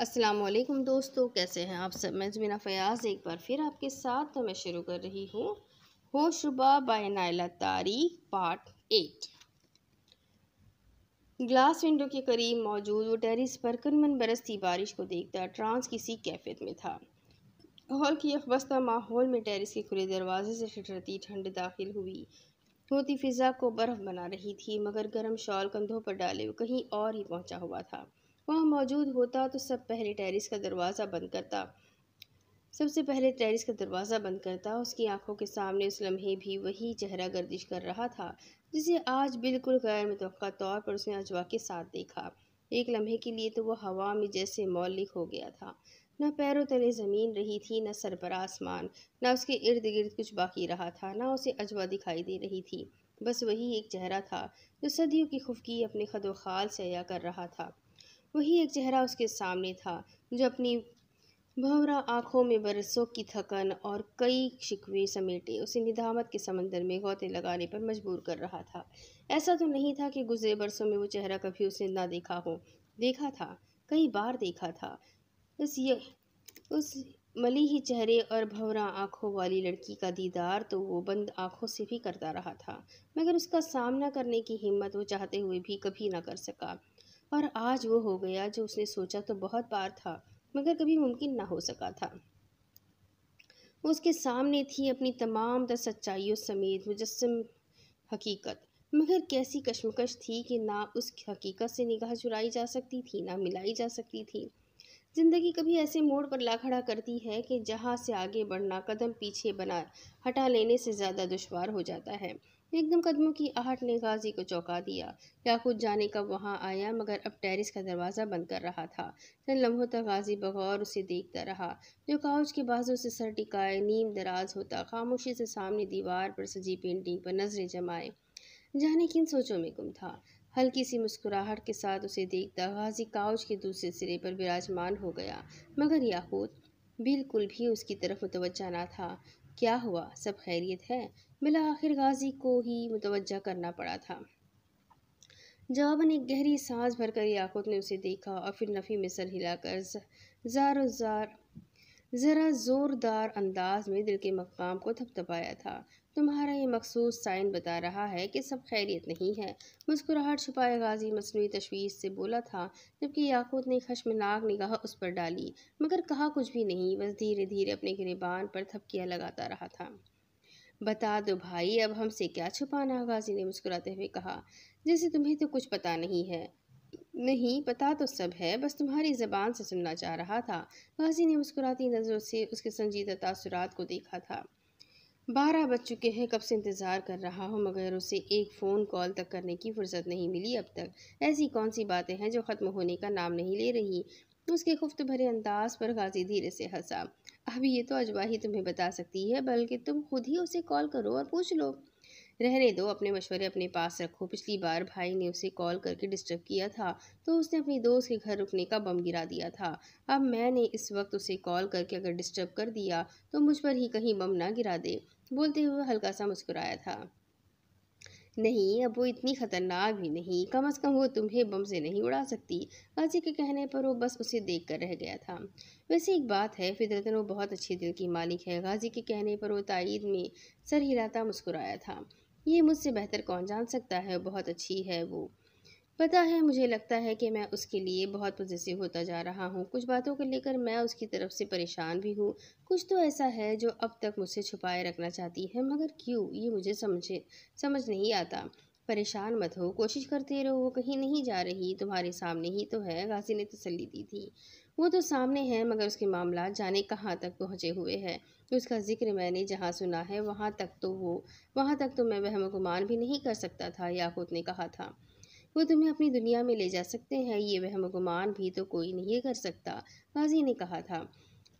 असलम दोस्तों कैसे हैं आप सब मैं जमीना फ़याज़ एक बार फिर आपके साथ तो मैं शुरू कर रही हूँ होशुबा बाय नायला तारीख पार्ट एट ग्लास विंडो के करीब मौजूद वो टेरिस पर कनमन बरसती बारिश को देखता ट्रांस किसी कैफियत में था हॉल की अखबस्ता माहौल में टेरिस के खुले दरवाजे से ठिठरती ठंड दाखिल हुई होती फिज़ा को बर्फ़ बना रही थी मगर गर्म शॉल कंधों पर डाले कहीं और ही पहुंचा हुआ था वहाँ मौजूद होता तो सब पहले टेरिस का दरवाज़ा बंद करता सबसे पहले टेरिस का दरवाज़ा बंद करता उसकी आंखों के सामने उस लम्हे भी वही चेहरा गर्दिश कर रहा था जिसे आज बिल्कुल गैर मुतव तौर पर उसने अजवा के साथ देखा एक लम्हे के लिए तो वह हवा में जैसे मौलिक हो गया था न पैरों तले ज़मीन रही थी न सर पर आसमान न उसके इर्द गिर्द कुछ बाकी रहा था ना उसे अजवा दिखाई दे रही थी बस वही एक चेहरा था जो सदियों की खुफकी अपने खदोखाल से अया कर रहा था वही एक चेहरा उसके सामने था जो अपनी भंवरा आंखों में बरसों की थकन और कई शिकवे समेटे उसे निदामत के समंदर में गौते लगाने पर मजबूर कर रहा था ऐसा तो नहीं था कि गुजरे बरसों में वो चेहरा कभी उसने ना देखा हो देखा था कई बार देखा था इस ये उस मली ही चेहरे और भंवरा आंखों वाली लड़की का दीदार तो वो बंद आंखों से भी करता रहा था मगर उसका सामना करने की हिम्मत वो चाहते हुए भी कभी ना कर सका और आज वो हो गया जो उसने सोचा तो बहुत बार था मगर कभी मुमकिन ना हो सका था उसके सामने थी अपनी तमाम तर सच्चाइयों समेत मुजस्म हकीकत मगर कैसी कशमकश थी कि ना उस हकीकत से निगाह चुराई जा सकती थी ना मिलाई जा सकती थी ज़िंदगी कभी ऐसे मोड़ पर ला खड़ा करती है कि जहाँ से आगे बढ़ना कदम पीछे बना हटा लेने से ज़्यादा दुशवार हो जाता है एकदम कदमों की आहट ने गाजी को चौंका दिया याकूद जाने का वहाँ आया मगर अब टेरिस का दरवाज़ा बंद कर रहा था चंद लम्हों तक गाजी बगौर उसे देखता रहा जो काउच के बाजू से सर टिकाए नीम दराज होता खामोशी से सामने दीवार पर सजी पेंटिंग पर नजरें जमाए जाने किन सोचों में गुम था हल्की सी मुस्कुराहट के साथ उसे देखता गाजी काउच के दूसरे सिरे पर विराजमान हो गया मगर याकूत बिल्कुल भी उसकी तरफ मुतवजा ना था क्या हुआ सब खैरियत है बिला आखिर गाजी को ही मुतवजह करना पड़ा था जवाबन एक गहरी सांस भरकर याकूत ने उसे देखा और फिर नफ़ी में सर हिलाकर जार जार ज़रा ज़ोरदार अंदाज में दिल के मकाम को थपथपाया था तुम्हारा ये मखसूस साइन बता रहा है कि सब खैरियत नहीं है मुस्कुराहट छुपाए गाजी मसनू तशवीश से बोला था जबकि याकूत ने खशमनाक निगाह उस पर डाली मगर कहा कुछ भी नहीं बस धीरे धीरे अपने गिरबान पर थपकियाँ लगाता रहा था बता दो भाई अब हमसे क्या छुपाना गाजी ने मुस्कुराते हुए कहा जैसे तुम्हें तो कुछ पता नहीं है नहीं पता तो सब है बस तुम्हारी ज़बान से सुनना चाह रहा था गाजी ने मुस्कुराती नज़रों से उसके संजीदा तासुरात को देखा था बारह बज चुके हैं कब से इंतज़ार कर रहा हूँ मगर उसे एक फ़ोन कॉल तक करने की फ़ुर्सत नहीं मिली अब तक ऐसी कौन सी बातें हैं जो ख़त्म होने का नाम नहीं ले रही उसके खुफ्त भरे अंदाज पर गाजी धीरे से हंसा अभी ये तो अजवा ही तुम्हें बता सकती है बल्कि तुम खुद ही उसे कॉल करो और पूछ लो रहने दो अपने मशवरे अपने पास रखो पिछली बार भाई ने उसे कॉल करके डिस्टर्ब किया था तो उसने अपनी दोस्त के घर रुकने का बम गिरा दिया था अब मैंने इस वक्त उसे कॉल करके अगर डिस्टर्ब कर दिया तो मुझ पर ही कहीं बम ना गिरा दे बोलते हुए हल्का सा मुस्कुराया था नहीं अब वो इतनी खतरनाक भी नहीं कम से कम वो तुम्हें बम से नहीं उड़ा सकती अजय के कहने पर वो बस उसे देख कर रह गया था वैसे एक बात है फितरतन वो बहुत अच्छे दिल की मालिक है गाजी के कहने पर वो तइद में सर हिलाता मुस्कुराया था ये मुझसे बेहतर कौन जान सकता है बहुत अच्छी है वो पता है मुझे लगता है कि मैं उसके लिए बहुत पॉजिटिव होता जा रहा हूँ कुछ बातों को लेकर मैं उसकी तरफ से परेशान भी हूँ कुछ तो ऐसा है जो अब तक मुझसे छुपाए रखना चाहती है मगर क्यों ये मुझे समझे समझ नहीं आता परेशान मत हो कोशिश करते रहो वो कहीं नहीं जा रही तुम्हारे सामने ही तो है गाजी ने तसली दी थी वो तो सामने है मगर उसके मामला जाने कहाँ तक पहुँचे हुए हैं तो उसका जिक्र मैंने जहाँ सुना है वहाँ तक तो वो वहाँ तक तो मैं वह गुमान भी नहीं कर सकता था याकूत ने कहा था वो तुम्हें अपनी दुनिया में ले जा सकते हैं ये वहम गुमान भी तो कोई नहीं कर सकता गाजी ने कहा था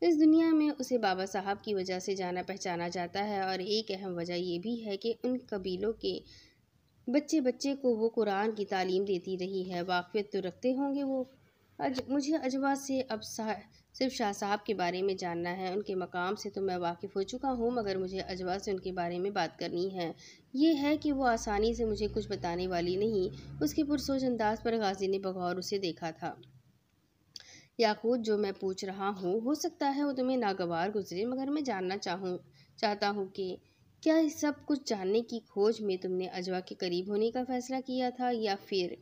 इस दुनिया में उसे बाबा साहब की वजह से जाना पहचाना जाता है और एक अहम वजह यह भी है कि उन कबीलों के बच्चे बच्चे को वो कुरान की तालीम देती रही है वाकफियत तो रखते होंगे वो अज मुझे अजवा से अब सा सिर्फ शाह साहब के बारे में जानना है उनके मकाम से तो मैं वाकिफ़ हो चुका हूँ मगर मुझे अजवा से उनके बारे में बात करनी है ये है कि वो आसानी से मुझे कुछ बताने वाली नहीं उसके पुरसोज अंदाज पर गाजी ने बगौर उसे देखा था याकूत जो मैं पूछ रहा हूँ हो सकता है वो तुम्हें नागवार गुजरे मगर मैं जानना चाहूँ चाहता हूँ कि क्या सब कुछ जानने की खोज में तुमने अजवा के करीब होने का फ़ैसला किया था या फिर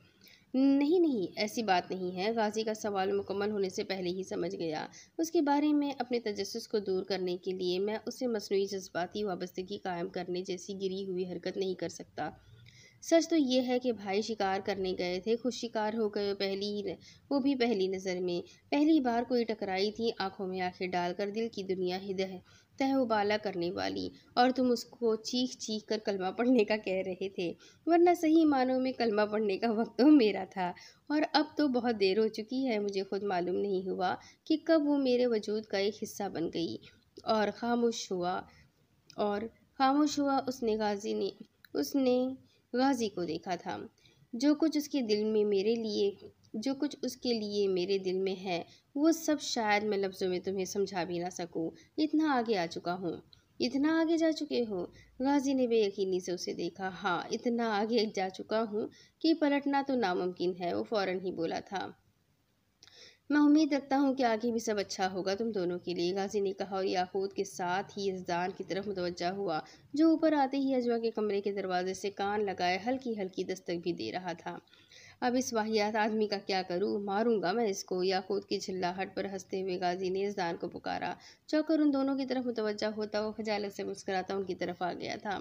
नहीं नहीं ऐसी बात नहीं है गाजी का सवाल मुकम्मल होने से पहले ही समझ गया उसके बारे में अपने तजस को दूर करने के लिए मैं उसे मसनू जज्बाती वाबस्तगी कायम करने जैसी गिरी हुई हरकत नहीं कर सकता सच तो ये है कि भाई शिकार करने गए थे खुद शिकार हो गए पहली ही वो भी पहली नज़र में पहली बार कोई टकराई थी आंखों में आंखें डालकर दिल की दुनिया हिद तह उबाला करने वाली और तुम उसको चीख चीख कर कलमा पढ़ने का कह रहे थे वरना सही मानों में कलमा पढ़ने का वक्त तो मेरा था और अब तो बहुत देर हो चुकी है मुझे खुद मालूम नहीं हुआ कि कब वो मेरे वजूद का एक हिस्सा बन गई और खामोश हुआ और खामोश हुआ उसने गाजी ने उसने गाजी को देखा था जो कुछ उसके दिल में मेरे लिए जो कुछ उसके लिए मेरे दिल में है वो सब शायद मैं लफ्ज़ों में तुम्हें समझा भी ना सकूँ इतना आगे आ चुका हूँ इतना आगे जा चुके हो गाजी ने बेयकीनी से उसे देखा हाँ इतना आगे जा चुका हूँ कि पलटना तो नामुमकिन है वो फ़ौरन ही बोला था मैं उम्मीद रखता हूँ कि आगे भी सब अच्छा होगा तुम दोनों के लिए गाजी ने कहा और याकूत के साथ ही दान की तरफ मुतवजा हुआ जो ऊपर आते ही अजवा के कमरे के दरवाजे से कान लगाए हल्की हल्की दस्तक भी दे रहा था अब इस वाहियात आदमी का क्या करूँ मारूंगा मैं इसको याकूत की झिल्लाहट पर हंसते हुए गाजी ने दान को पुकारा चौकर उन दोनों की तरफ मुतवजा होता वो खजालत से मुस्कराता उनकी तरफ आ गया था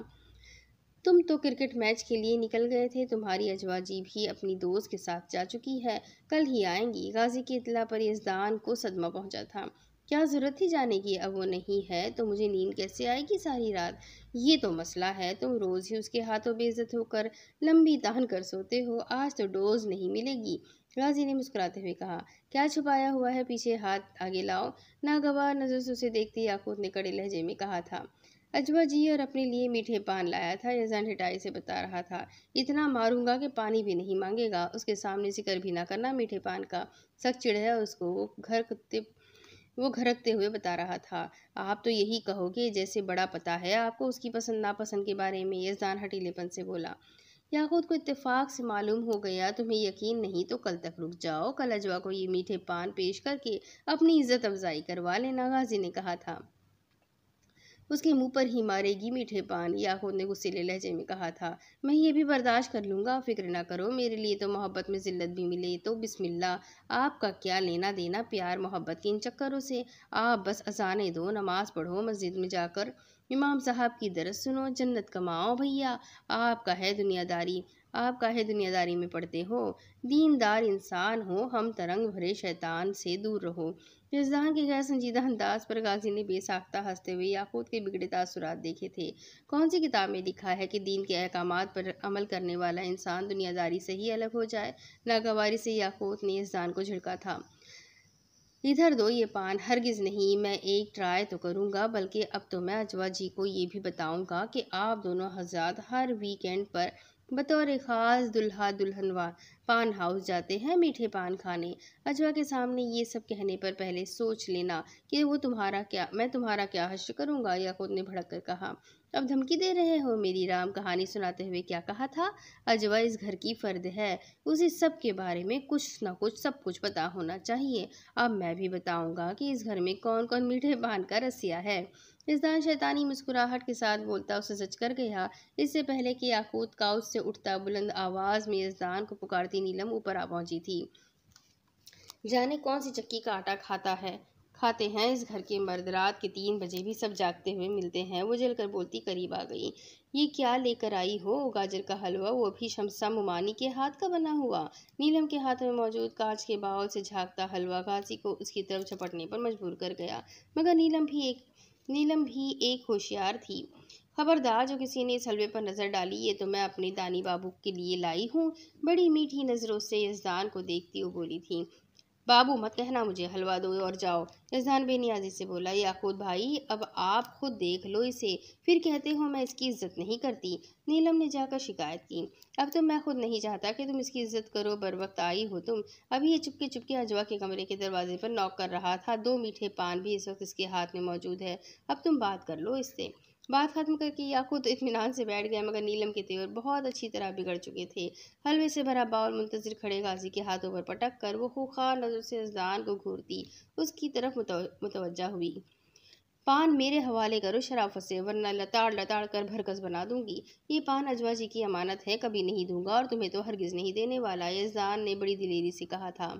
तुम तो क्रिकेट मैच के लिए निकल गए थे तुम्हारी अजवा जी भी अपनी दोस्त के साथ जा चुकी है कल ही आएंगी गाजी की इतला पर दान को सदमा पहुंचा था क्या ज़रूरत ही जाने की अब वो नहीं है तो मुझे नींद कैसे आएगी सारी रात ये तो मसला है तुम रोज़ ही उसके हाथों बेइज्जत होकर लंबी तान कर सोते हो आज तो डोज नहीं मिलेगी गाजी ने मुस्कुराते हुए कहा क्या छुपाया हुआ है पीछे हाथ आगे लाओ नागवार नज़र से उसे देखती याकूत ने कड़े लहजे में कहा था अजवा जी और अपने लिए मीठे पान लाया था यजान हिटाई से बता रहा था इतना मारूंगा कि पानी भी नहीं मांगेगा उसके सामने जिक्र भी ना करना मीठे पान का सख्त चिड़ है उसको वो घर कुत्ते वो घरकते हुए बता रहा था आप तो यही कहोगे जैसे बड़ा पता है आपको उसकी पसंद नापसंद के बारे में यजदान हटीलेपन से बोला या खुद को इत्तेफाक से मालूम हो गया तुम्हें यकीन नहीं तो कल तक रुक जाओ कल अजवा को ये मीठे पान पेश करके अपनी इज्जत अफजाई करवा लेना गाजी ने कहा था उसके मुंह पर ही मारेगी मीठे पान याकूब ने गुस्सेले लहजे में कहा था मैं ये भी बर्दाश्त कर लूँगा फिक्र ना करो मेरे लिए तो मोहब्बत में ज़िल्लत भी मिले तो बिस्मिल्ला आपका क्या लेना देना प्यार मोहब्बत के इन चक्करों से आप बस अजाने दो नमाज़ पढ़ो मस्जिद में जाकर इमाम साहब की दरस सुनो जन्नत कमाओ भैया आपका है दुनियादारी आपका है दुनियादारी में पढ़ते हो दीनदार इंसान हो हम तरंग भरे शैतान से दूर रहो रिजदान के गैर संजीदा अंदाज पर गाजी ने बेसाख्ता हंसते हुए याकूत के बिगड़े तासुरात देखे थे कौन सी किताब में लिखा है कि दीन के अहकाम पर अमल करने वाला इंसान दुनियादारी से ही अलग हो जाए नागवारी से याकूत ने इस को झिड़का था इधर दो ये पान हरगिज़ नहीं मैं एक ट्राई तो करूँगा बल्कि अब तो मैं अजवा जी को ये भी बताऊँगा कि आप दोनों हजरात हर वीकेंड पर बतौर ख़ास दुल्हा दुल्हनवा पान हाउस जाते हैं मीठे पान खाने अजवा के सामने ये सब कहने पर पहले सोच लेना कि वो तुम्हारा क्या मैं तुम्हारा क्या हश करूँगा या खुद ने भड़क कर कहा अब धमकी दे रहे हो मेरी राम कहानी सुनाते हुए क्या कहा था अजवा इस घर की फर्द है उसे सब के बारे में कुछ ना कुछ सब कुछ पता होना चाहिए अब मैं भी बताऊँगा कि इस घर में कौन कौन मीठे पान का रसिया है इस दान शैतानी मुस्कुराहट के साथ बोलता उसे सच कर गया इससे पहले कि याकूत काउच से उठता बुलंद आवाज़ में इस दान को पुकारती नीलम ऊपर आ पहुंची थी जाने कौन सी चक्की का आटा खाता है खाते हैं इस घर के मर्द रात के तीन बजे भी सब जागते हुए मिलते हैं वो जलकर बोलती करीब आ गई ये क्या लेकर आई हो गाजर का हलवा वो भी शमसा मुमानी के हाथ का बना हुआ नीलम के हाथ में मौजूद कांच के बाउल से झांकता हलवा गाजी को उसकी तरफ झपटने पर मजबूर कर गया मगर नीलम भी एक नीलम भी एक होशियार थी खबरदार जो किसी ने इस हलवे पर नज़र डाली ये तो मैं अपने दानी बाबू के लिए लाई हूँ बड़ी मीठी नज़रों से यजदान को देखती हुई बोली थी बाबू मत कहना मुझे हलवा दो और जाओ रजहान बेनियाजी से बोला याकूद भाई अब आप खुद देख लो इसे फिर कहते हो मैं इसकी इज्जत नहीं करती नीलम ने जाकर शिकायत की अब तो मैं खुद नहीं चाहता कि तुम इसकी इज्जत करो बर वक्त आई हो तुम अभी ये चुपके चुपके अजवा के कमरे के दरवाजे पर नौक कर रहा था दो मीठे पान भी इस वक्त इसके हाथ में मौजूद है अब तुम बात कर लो इससे बात खत्म करके याकूत इतमान से बैठ गया मगर नीलम के तेवर बहुत अच्छी तरह बिगड़ चुके थे हलवे से भरा बाउल मुंतजर खड़े गाजी के हाथों पर पटक कर वो खूखार नज़र से रजदान को घूरती उसकी तरफ मुतवजा हुई पान मेरे हवाले करो शराफत से वरना लताड़ लताड़ कर भरकस बना दूंगी ये पान अजवा जी की अमानत है कभी नहीं दूंगा और तुम्हें तो हरगिज़ नहीं देने वाला यजदान ने बड़ी दिलेरी से कहा था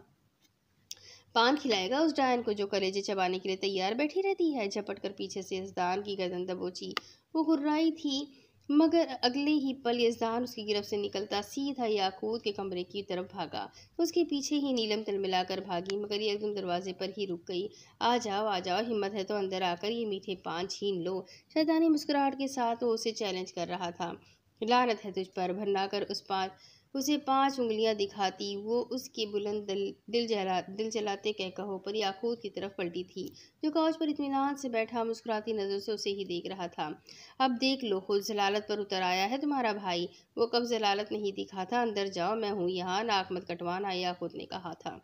पान खिलाएगा उस डायन को जो कलेजे चबाने के लिए तैयार बैठी रहती है झपट कर पीछे से यजदान की गर्दन दबोची वो घुर्राई थी मगर अगले ही पल यजदान उसकी गिरफ्त से निकलता सीधा याकूत के कमरे की तरफ भागा उसके पीछे ही नीलम मिलाकर भागी मगर ये एकदम दरवाजे पर ही रुक गई आ जाओ आ जाओ हिम्मत है तो अंदर आकर ये मीठे पान छीन लो शैतानी मुस्कुराहट के साथ वो उसे चैलेंज कर रहा था लानत है तुझ पर भरना कर उस पान उसे पांच उंगलियां दिखाती वो उसके बुलंद दिल दिल जला दिल जलाते कह कहो पर याकूत की तरफ पलटी थी जो काउच पर इतमान से बैठा मुस्कुराती नज़र से उसे ही देख रहा था अब देख लो खुद जलालत पर उतर आया है तुम्हारा भाई वो कब जलालत नहीं दिखा था अंदर जाओ मैं हूँ यहाँ नाक मत कटवाना याकूत ने कहा था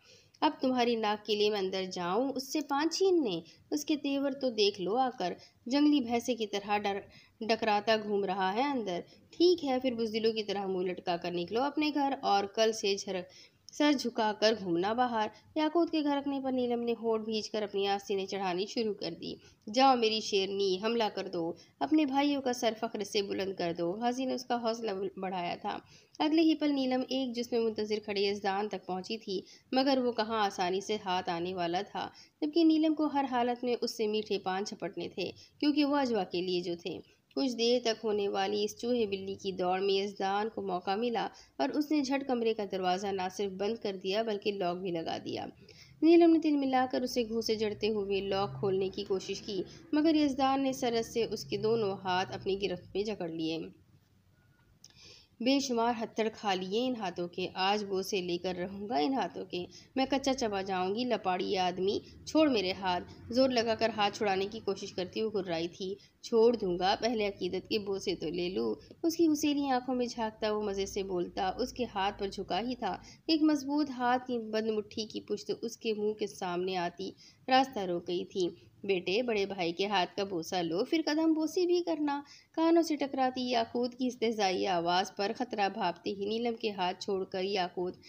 अब तुम्हारी नाक के लिए मैं अंदर जाऊं उससे पाँव ने उसके तेवर तो देख लो आकर जंगली भैंसे की तरह डर डकराता घूम रहा है अंदर ठीक है फिर बुजदिलों की तरह मुँह लटका कर निकलो अपने घर और कल से झरक सर झुकाकर घूमना बाहर याकूत के घरकने पर नीलम ने होठ कर अपनी आस्तीनें चढ़ानी शुरू कर दी जाओ मेरी शेरनी हमला कर दो अपने भाइयों का सर फख्र से बुलंद कर दो हाजी ने उसका हौसला बढ़ाया था अगले ही पल नीलम एक जिसमें मुंतजर खड़े इजदान तक पहुंची थी मगर वो कहाँ आसानी से हाथ आने वाला था जबकि नीलम को हर हालत में उससे मीठे पान छपटने थे क्योंकि वह अजवा के लिए जो थे कुछ देर तक होने वाली इस चूहे बिल्ली की दौड़ में यजदान को मौका मिला और उसने झट कमरे का दरवाज़ा ना सिर्फ बंद कर दिया बल्कि लॉक भी लगा दिया नीलम ने तिल मिलाकर उसे घूसे जड़ते हुए लॉक खोलने की कोशिश की मगर यजदान ने सरस से उसके दोनों हाथ अपनी गिरफ्त में जकड़ लिए बेशुमार हत्थड़ खा लिए इन हाथों के आज वो से लेकर रहूँगा इन हाथों के मैं कच्चा चबा जाऊँगी लपाड़ी आदमी छोड़ मेरे हाथ जोर लगाकर हाथ छुड़ाने की कोशिश करती हुई घुर्राई थी छोड़ दूंगा पहले अकीदत के बो से तो ले लूँ उसकी हुसैली आंखों में झाँकता वो मज़े से बोलता उसके हाथ पर झुका ही था एक मजबूत हाथ की बंद मुट्ठी की पुश्त उसके मुँह के सामने आती रास्ता रोक गई थी बेटे बड़े भाई के हाथ का बोसा लो फिर कदम बोसी भी करना कानों से टकराती याकूत की इस्तेजाई आवाज़ पर खतरा भापते ही नीलम के हाथ छोड़कर याकूत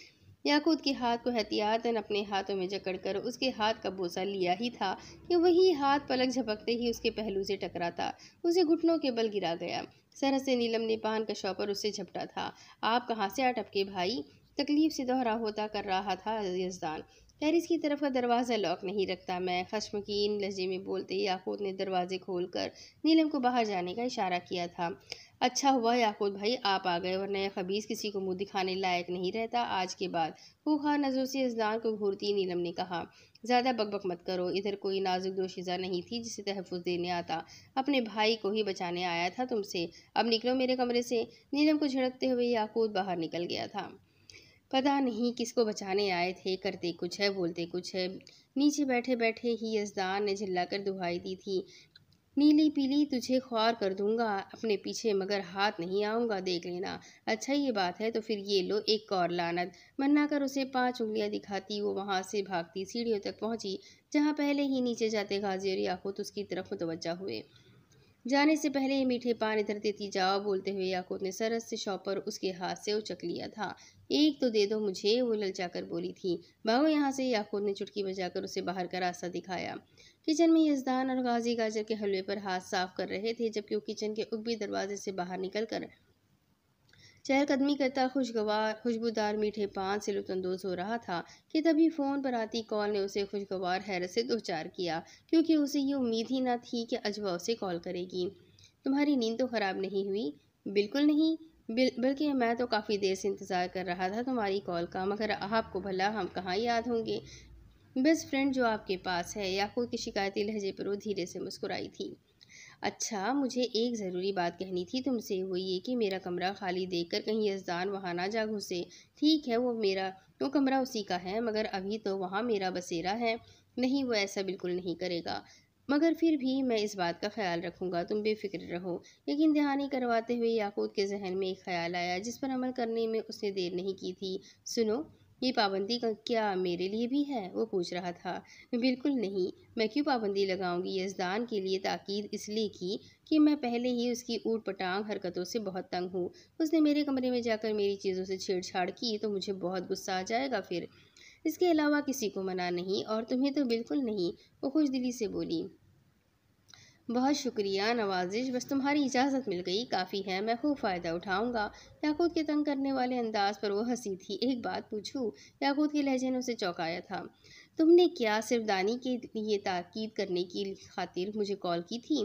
याकूत के हाथ को एहतियातन अपने हाथों में जकड़कर उसके हाथ का बोसा लिया ही था कि वही हाथ पलक झपकते ही उसके पहलू से टकराता उसे घुटनों के बल गिरा गया सरह से नीलम ने पान का शॉपर उससे झपटा था आप कहाँ से टपके भाई तकलीफ से दोहरा होता कर रहा था यजदान टेरिस की तरफ का दरवाज़ा लॉक नहीं रखता मैं खशमकीन लहजे में बोलते ही याकूत ने दरवाजे खोलकर नीलम को बाहर जाने का इशारा किया था अच्छा हुआ याकूत भाई आप आ गए वरना यह खबीज़ किसी को मुंह दिखाने लायक नहीं रहता आज के बाद खूखा नज़रों से इजदान को घूरती नीलम ने कहा ज़्यादा बकबक मत करो इधर कोई नाजुक दोशीज़ा नहीं थी जिसे तहफ़ देने आता अपने भाई को ही बचाने आया था तुमसे अब निकलो मेरे कमरे से नीलम को झड़कते हुए याकूत बाहर निकल गया था पता नहीं किसको बचाने आए थे करते कुछ है बोलते कुछ है नीचे बैठे बैठे ही यजदान ने झिल्ला कर दुहाई दी थी नीली पीली तुझे ख्वार कर दूंगा अपने पीछे मगर हाथ नहीं आऊँगा देख लेना अच्छा ये बात है तो फिर ये लो एक और लानत मन्ना कर उसे पांच उंगलियां दिखाती वो वहाँ से भागती सीढ़ियों तक पहुँची जहाँ पहले ही नीचे जाते गाजी और याकूत उसकी तरफ मुतवजा हुए जाने से पहले ये मीठे पान इधर देती जाओ बोलते हुए याकूत ने सरस से शॉपर उसके हाथ से उचक लिया था एक तो दे दो मुझे वो ललचाकर बोली थी भागो यहाँ से याकूत ने चुटकी बजाकर उसे बाहर का रास्ता दिखाया किचन में यजदान और गाजी गाजर के हलवे पर हाथ साफ कर रहे थे जबकि वो किचन के उगबी दरवाजे से बाहर निकलकर चहल कदमी करता खुशगवार खुशबूदार मीठे पान से लुत्फानंदोज हो रहा था कि तभी फ़ोन पर आती कॉल ने उसे खुशगवार हैरत से दोचार किया क्योंकि उसे ये उम्मीद ही ना थी कि अजवा उसे कॉल करेगी तुम्हारी नींद तो ख़राब नहीं हुई बिल्कुल नहीं बिल बल्कि मैं तो काफ़ी देर से इंतज़ार कर रहा था तुम्हारी कॉल का मगर आपको भला हम कहाँ याद होंगे बेस्ट फ्रेंड जो आपके पास है या कोई की शिकायती लहजे पर वो धीरे से मुस्कुराई थी अच्छा मुझे एक ज़रूरी बात कहनी थी तुमसे वो ये कि मेरा कमरा खाली देखकर कहीं यजदान वहाँ ना जा घुसे ठीक है वो मेरा वो कमरा उसी का है मगर अभी तो वहाँ मेरा बसेरा है नहीं वो ऐसा बिल्कुल नहीं करेगा मगर फिर भी मैं इस बात का ख्याल रखूँगा तुम बेफिक्र रहो लेकिन दहानी करवाते हुए याकूत के जहन में एक ख्याल आया जिस पर अमल करने में उसने देर नहीं की थी सुनो ये पाबंदी का क्या मेरे लिए भी है वो पूछ रहा था बिल्कुल नहीं मैं क्यों पाबंदी लगाऊंगी यजदान के लिए ताकीद इसलिए की कि मैं पहले ही उसकी ऊट पटांग हरकतों से बहुत तंग हूँ उसने मेरे कमरे में जाकर मेरी चीज़ों से छेड़छाड़ की तो मुझे बहुत गुस्सा आ जाएगा फिर इसके अलावा किसी को मना नहीं और तुम्हें तो बिल्कुल नहीं वो खुश दिली से बोली बहुत शुक्रिया नवाजिश बस तुम्हारी इजाज़त मिल गई काफ़ी है मैं खूब फ़ायदा उठाऊंगा याकूत के तंग करने वाले अंदाज पर वो हंसी थी एक बात पूछूँ याकूत के लहजे ने उसे चौंकाया था तुमने क्या सिर्फ दानी के लिए ताकीद करने की खातिर मुझे कॉल की थी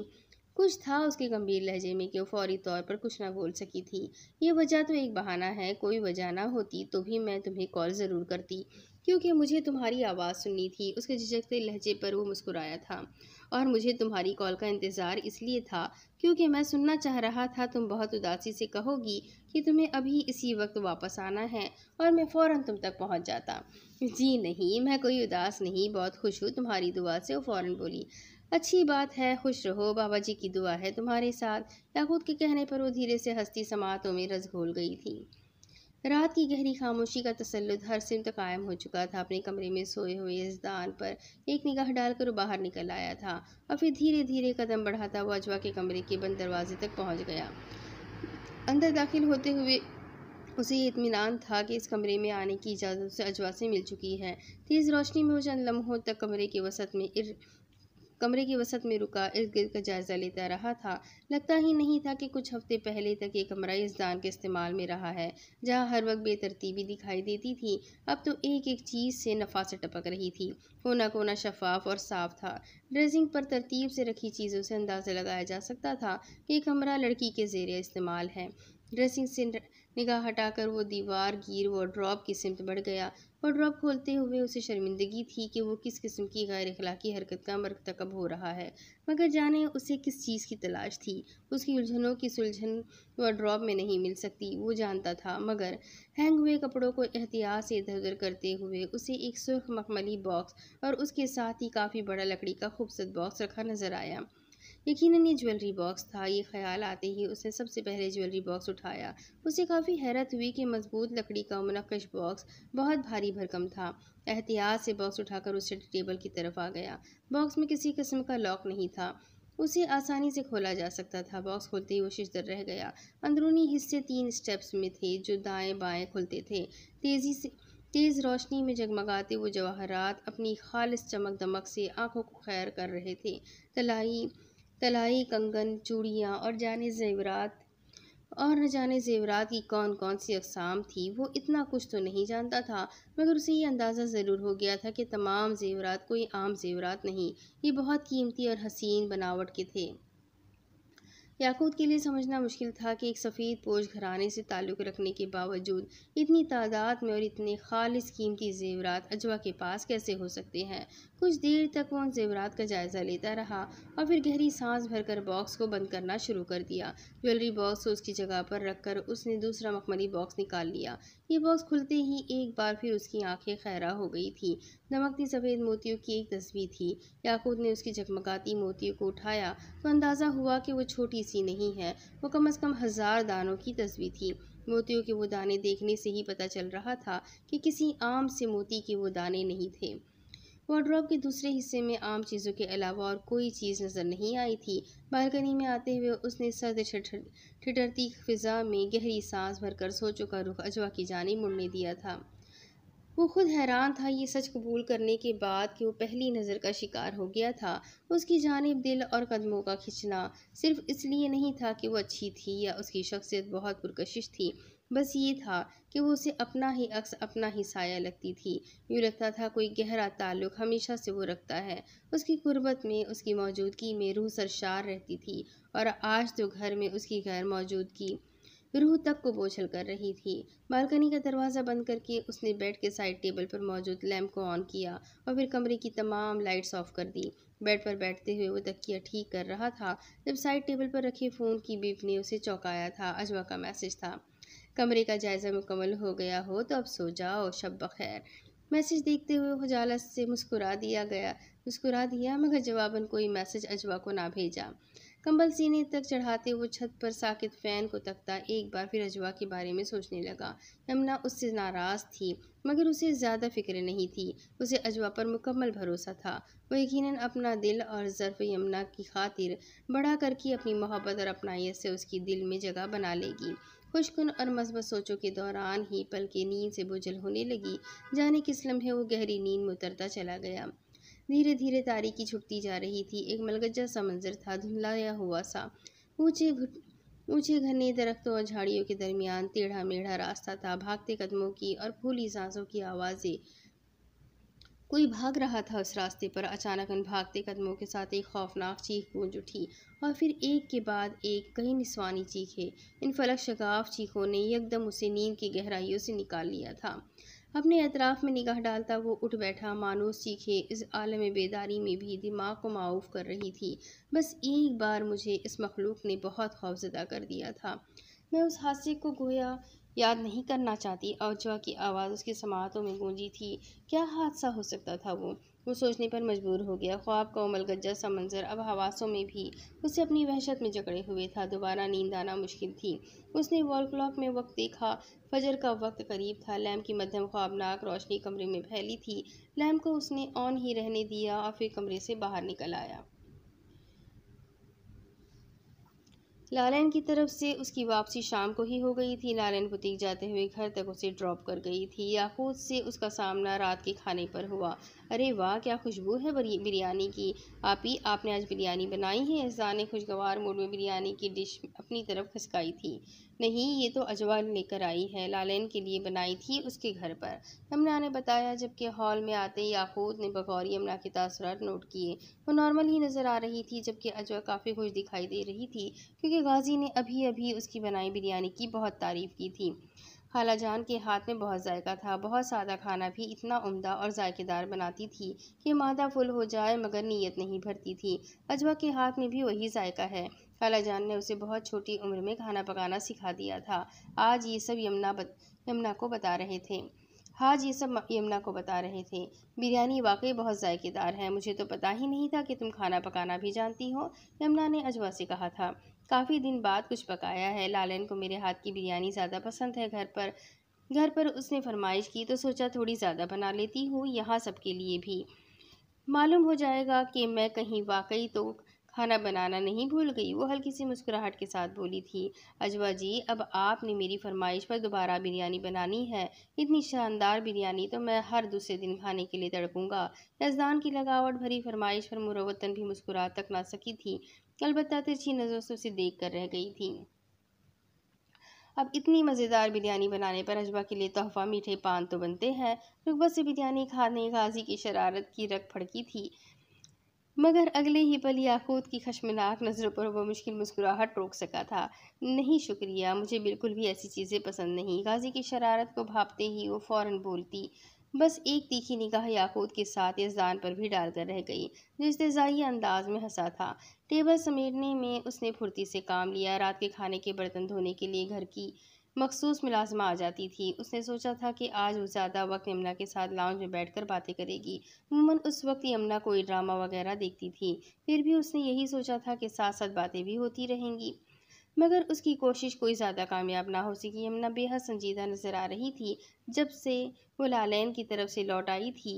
कुछ था उसके गंभीर लहजे में कि वो फौरी तौर पर कुछ ना बोल सकी थी ये वजह तो एक बहाना है कोई वजह ना होती तो भी मैं तुम्हें कॉल ज़रूर करती क्योंकि मुझे तुम्हारी आवाज़ सुननी थी उसके झिझकते लहजे पर वो मुस्कुराया था और मुझे तुम्हारी कॉल का इंतज़ार इसलिए था क्योंकि मैं सुनना चाह रहा था तुम बहुत उदासी से कहोगी कि तुम्हें अभी इसी वक्त वापस आना है और मैं फ़ौर तुम तक पहुँच जाता जी नहीं मैं कोई उदास नहीं बहुत खुश हूँ तुम्हारी दुआ से वो फ़ौर बोली अच्छी बात है खुश रहो बाबा जी की दुआ है तुम्हारे साथ याकूद के कहने पर वो धीरे से हस्ती समातों में रस घोल गई थी रात की गहरी खामोशी का तसल्लुद हर सिम तक कायम हो चुका था अपने कमरे में सोए हुए इस दान पर एक निगाह डालकर बाहर निकल आया था और फिर धीरे धीरे कदम बढ़ाता हुआ अजवा के कमरे के बंद दरवाजे तक पहुंच गया अंदर दाखिल होते हुए उसे इतमान था कि इस कमरे में आने की इजाज़त उसे अजवा से मिल चुकी है तेज़ रोशनी में वो चंद लम्हों तक कमरे के वसत में इर कमरे की वसत में रुका इर्द गिर्द का जायज़ा लेता रहा था लगता ही नहीं था कि कुछ हफ्ते पहले तक ये कमरा इस दान के इस्तेमाल में रहा है जहाँ हर वक्त बेतरतीबी दिखाई देती थी अब तो एक एक चीज़ से नफासत टपक रही थी कोना कोना शफाफ और साफ था ड्रेसिंग पर तरतीब से रखी चीज़ों से अंदाज़ा लगाया जा सकता था कि ये कमरा लड़की के जेर इस्तेमाल है ड्रेसिंग से निगाह हटाकर वो दीवार गिर वार्ड्रॉप की सिमत बढ़ गया ड्रॉप खोलते हुए उसे शर्मिंदगी थी कि वो किस किस्म की गैर अखलाकी हरकत का मरतकब हो रहा है मगर जाने उसे किस चीज़ की तलाश थी उसकी उलझनों की सुलझन वॉड्रॉप में नहीं मिल सकती वो जानता था मगर हैंग हुए कपड़ों को एहतियात से इधर उधर करते हुए उसे एक सुरख मखमली बॉक्स और उसके साथ ही काफ़ी बड़ा लकड़ी का खूबसूरत बॉक्स रखा नजर आया यकीनन ये ज्वेलरी बॉक्स था ये ख्याल आते ही उसने सबसे पहले ज्वेलरी बॉक्स उठाया उसे काफ़ी हैरत हुई कि मजबूत लकड़ी का मुनकश बॉक्स बहुत भारी भरकम था एहतियात से बॉक्स उठाकर उसे टेबल की तरफ आ गया बॉक्स में किसी किस्म का लॉक नहीं था उसे आसानी से खोला जा सकता था बॉक्स खोलते ही वो शिशदर रह गया अंदरूनी हिस्से तीन स्टेप्स में थे जो दाएं बाएं खुलते थे तेज़ी से तेज़ रोशनी में जगमगाते वो जवाहरात अपनी खालिश चमक दमक से आंखों को खैर कर रहे थे तलाई तलाई कंगन चूड़ियाँ और जाने जेवरात और न जाने जेवरात की कौन कौन सी अकसाम थी वो इतना कुछ तो नहीं जानता था मगर उसे ये अंदाज़ा ज़रूर हो गया था कि तमाम जेवरात कोई आम जेवरात नहीं ये बहुत कीमती और हसीन बनावट के थे याकूत के लिए समझना मुश्किल था कि एक सफ़ेद पोश घराने से ताल्लुक़ रखने के बावजूद इतनी तादाद में और इतने खालिश कीमती जेवरात अजवा के पास कैसे हो सकते हैं कुछ देर तक वह उन जेवरात का जायज़ा लेता रहा और फिर गहरी सांस भरकर बॉक्स को बंद करना शुरू कर दिया ज्वेलरी बॉक्स को उसकी जगह पर रखकर उसने दूसरा मखमली बॉक्स निकाल लिया ये बॉक्स खुलते ही एक बार फिर उसकी आंखें खैरा हो गई थी दमकती सफ़ेद मोतियों की एक तस्वीर थी याकूत ने उसकी जगमगाती मोतियों को उठाया तो अंदाज़ा हुआ कि वो छोटी सी नहीं है वो कम अज़ कम हज़ार दानों की तस्वीर थी मोतियों के वो दाने देखने से ही पता चल रहा था कि किसी आम से मोती के वो दाने नहीं थे वार्ड्रॉप के दूसरे हिस्से में आम चीज़ों के अलावा और कोई चीज़ नज़र नहीं आई थी बालकनी में आते हुए उसने सर्द ठिठरती फिजा में गहरी सांस भरकर सोचों का रुख अजवा की जानी मुड़ने दिया था वो खुद हैरान था ये सच कबूल करने के बाद कि वो पहली नज़र का शिकार हो गया था उसकी जानब दिल और कदमों का खिंचना सिर्फ इसलिए नहीं था कि वो अच्छी थी या उसकी शख्सियत बहुत पुरकशिश थी बस ये था कि वो उसे अपना ही अक्स अपना ही साया लगती थी यूँ लगता था कोई गहरा ताल्लुक हमेशा से वो रखता है उसकी गुर्बत में उसकी मौजूदगी में रूह सरशार रहती थी और आज तो घर में उसकी गैर मौजूदगी रूह तक को बोझल कर रही थी बालकनी का दरवाज़ा बंद करके उसने बेड के साइड टेबल पर मौजूद लैम्प को ऑन किया और फिर कमरे की तमाम लाइट्स ऑफ कर दी बेड पर बैठते हुए वो तकिया ठीक कर रहा था जब साइड टेबल पर रखे फ़ोन की बीप ने उसे चौंकाया था अजवा का मैसेज था कमरे का जायज़ा मुकम्मल हो गया हो तो अब सो जाओ शब बखैर मैसेज देखते हुए उजाला से मुस्कुरा दिया गया मुस्कुरा दिया मगर जवाबन कोई मैसेज अजवा को ना भेजा कंबल सीने तक चढ़ाते वो छत पर साकित फैन को तकता एक बार फिर अजवा के बारे में सोचने लगा यमुना उससे नाराज़ थी मगर उसे ज़्यादा फिक्र नहीं थी उसे अजवा पर मुकम्मल भरोसा था वह यकीन अपना दिल और ज़र्फ यमुना की खातिर बढ़ा करके अपनी मोहब्बत और अपनाइत से उसकी दिल में जगह बना लेगी खुशकुन और मजबत सोचों के दौरान ही पल के नींद से बुझल होने लगी जाने किस लम्हे वो गहरी नींद में उतरता चला गया धीरे धीरे तारीखी छुटती जा रही थी एक मलगजा सा मंजर था धुंधलाया हुआ सा ऊंचे ऊँचे घने दरख्तों और झाड़ियों के दरमियान टेढ़ा मेढ़ा रास्ता था भागते कदमों की और फूली सांसों की आवाज़ें कोई भाग रहा था उस रास्ते पर अचानक उन भागते कदमों के साथ एक खौफनाक चीख गूंज उठी और फिर एक के बाद एक कई निस्वानी चीखे इन फलक शगाफ चीखों ने यकदम उसे नींद की गहराइयों से निकाल लिया था अपने अतराफ़ में निगाह डालता वो उठ बैठा मानो सीखे इस आलम बेदारी में भी दिमाग को माऊफ कर रही थी बस एक बार मुझे इस मखलूक ने बहुत खौफजदा कर दिया था मैं उस हादसे को गोया याद नहीं करना चाहती अवजवा की आवाज़ उसकी समातों में गूंजी थी क्या हादसा हो सकता था वो वो सोचने पर मजबूर हो गया ख्वाब का उमल गज्जा सा मंजर अब हवासों में भी उसे अपनी वहशत में जकड़े हुए था दोबारा नींद आना मुश्किल थी उसने वॉल क्लॉक में वक्त देखा फजर का वक्त करीब था लैम्प की मध्यम ख्वाबनाक रोशनी कमरे में फैली थी लैम्प को उसने ऑन ही रहने दिया और फिर कमरे से बाहर निकल आया लालन की तरफ से उसकी वापसी शाम को ही हो गई थी लालन बुटीक जाते हुए घर तक उसे ड्रॉप कर गई थी याकूत से उसका सामना रात के खाने पर हुआ अरे वाह क्या खुशबू है बिरयानी की आप ही आपने आज बिरयानी बनाई है एहसान ने खुशगवार मूड में बिरयानी की डिश अपनी तरफ खसकाई थी नहीं ये तो अजवान लेकर आई है लालन के लिए बनाई थी उसके घर पर यमुना ने बताया जबकि हॉल में आते ही याकूद ने बगौर यमुना के तासरात नोट किए वो नॉर्मल ही नज़र आ रही थी जबकि अजवा काफ़ी खुश दिखाई दे रही थी क्योंकि गाजी ने अभी अभी उसकी बनाई बिरयानी की बहुत तारीफ़ की थी खाला जान के हाथ में बहुत जायका था बहुत सादा खाना भी इतना उम्दा और जायकेदार बनाती थी कि मादा फुल हो जाए मगर नीयत नहीं भरती थी अजवा के हाथ में भी वही जायका है खालाजान ने उसे बहुत छोटी उम्र में खाना पकाना सिखा दिया था आज ये सब यमुना बत, यमुना को बता रहे थे हाज ये सब यमुना को बता रहे थे बिरयानी वाकई बहुत जायकेदार है मुझे तो पता ही नहीं था कि तुम खाना पकाना भी जानती हो यमुना ने अजवा से कहा था काफ़ी दिन बाद कुछ पकाया है लालन को मेरे हाथ की बिरयानी ज़्यादा पसंद है घर पर घर पर उसने फरमाइश की तो सोचा थोड़ी ज़्यादा बना लेती हूँ यहाँ सबके लिए भी मालूम हो जाएगा कि मैं कहीं वाकई तो खाना बनाना नहीं भूल गई वो हल्की सी मुस्कुराहट के साथ बोली थी अजवा जी अब आपने मेरी फरमाइश पर दोबारा बिरयानी बनानी है इतनी शानदार बिरयानी तो मैं हर दूसरे दिन खाने के लिए तड़पूंगा यजदान की लगावट भरी फरमाइश पर मुरवतन भी मुस्कुरा तक ना सकी थी अलबत् तिरछी नज़रों से उसे देख कर रह गई थी अब इतनी मज़ेदार बिरयानी बनाने पर अजबा के लिए तोहफा मीठे पान तो बनते हैं रुकबत से बिरयानी खाने गाजी की शरारत की रख फड़की थी मगर अगले ही पल याकूत की खशमनाक नज़रों पर वह मुश्किल मुस्कुराहट रोक सका था नहीं शुक्रिया मुझे बिल्कुल भी ऐसी चीज़ें पसंद नहीं गाजी की शरारत को भापते ही वो फ़ौर बोलती बस एक तीखी निगाह याकूत के साथ इस दान पर भी डालकर रह गई जो दजाई अंदाज में हंसा था टेबल समेटने में उसने फुर्ती से काम लिया रात के खाने के बर्तन धोने के लिए घर की मखसूस मुलाजमा आ जाती थी उसने सोचा था कि आज वो ज़्यादा वक्त यमुना के साथ लाउंज में बैठकर बातें करेगी उमूमन उस वक्त यमुना कोई ड्रामा वगैरह देखती थी फिर भी उसने यही सोचा था कि साथ साथ बातें भी होती रहेंगी मगर उसकी कोशिश कोई ज़्यादा कामयाब ना हो सकी यमुना बेहद संजीदा नज़र आ रही थी जब से वो लालैन की तरफ से लौट आई थी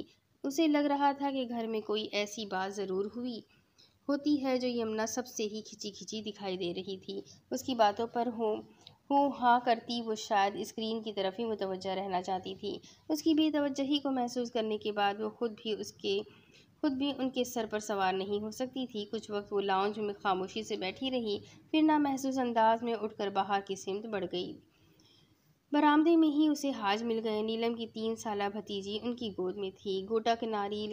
उसे लग रहा था कि घर में कोई ऐसी बात ज़रूर हुई होती है जो यमुना सबसे ही खिंची खिंची दिखाई दे रही थी उसकी बातों पर हो हूँ हाँ करती वो शायद स्क्रीन की तरफ ही मुतवजह रहना चाहती थी उसकी बेतवजही को महसूस करने के बाद वो खुद भी उसके खुद भी उनके सर पर सवार नहीं हो सकती थी कुछ वक्त वो लाउंज में खामोशी से बैठी रही फिर ना महसूस अंदाज में उठकर बाहर की सिमत बढ़ गई बरामदे में ही उसे हाज मिल गए नीलम की तीन साल भतीजी उनकी गोद में थी गोटा किनारी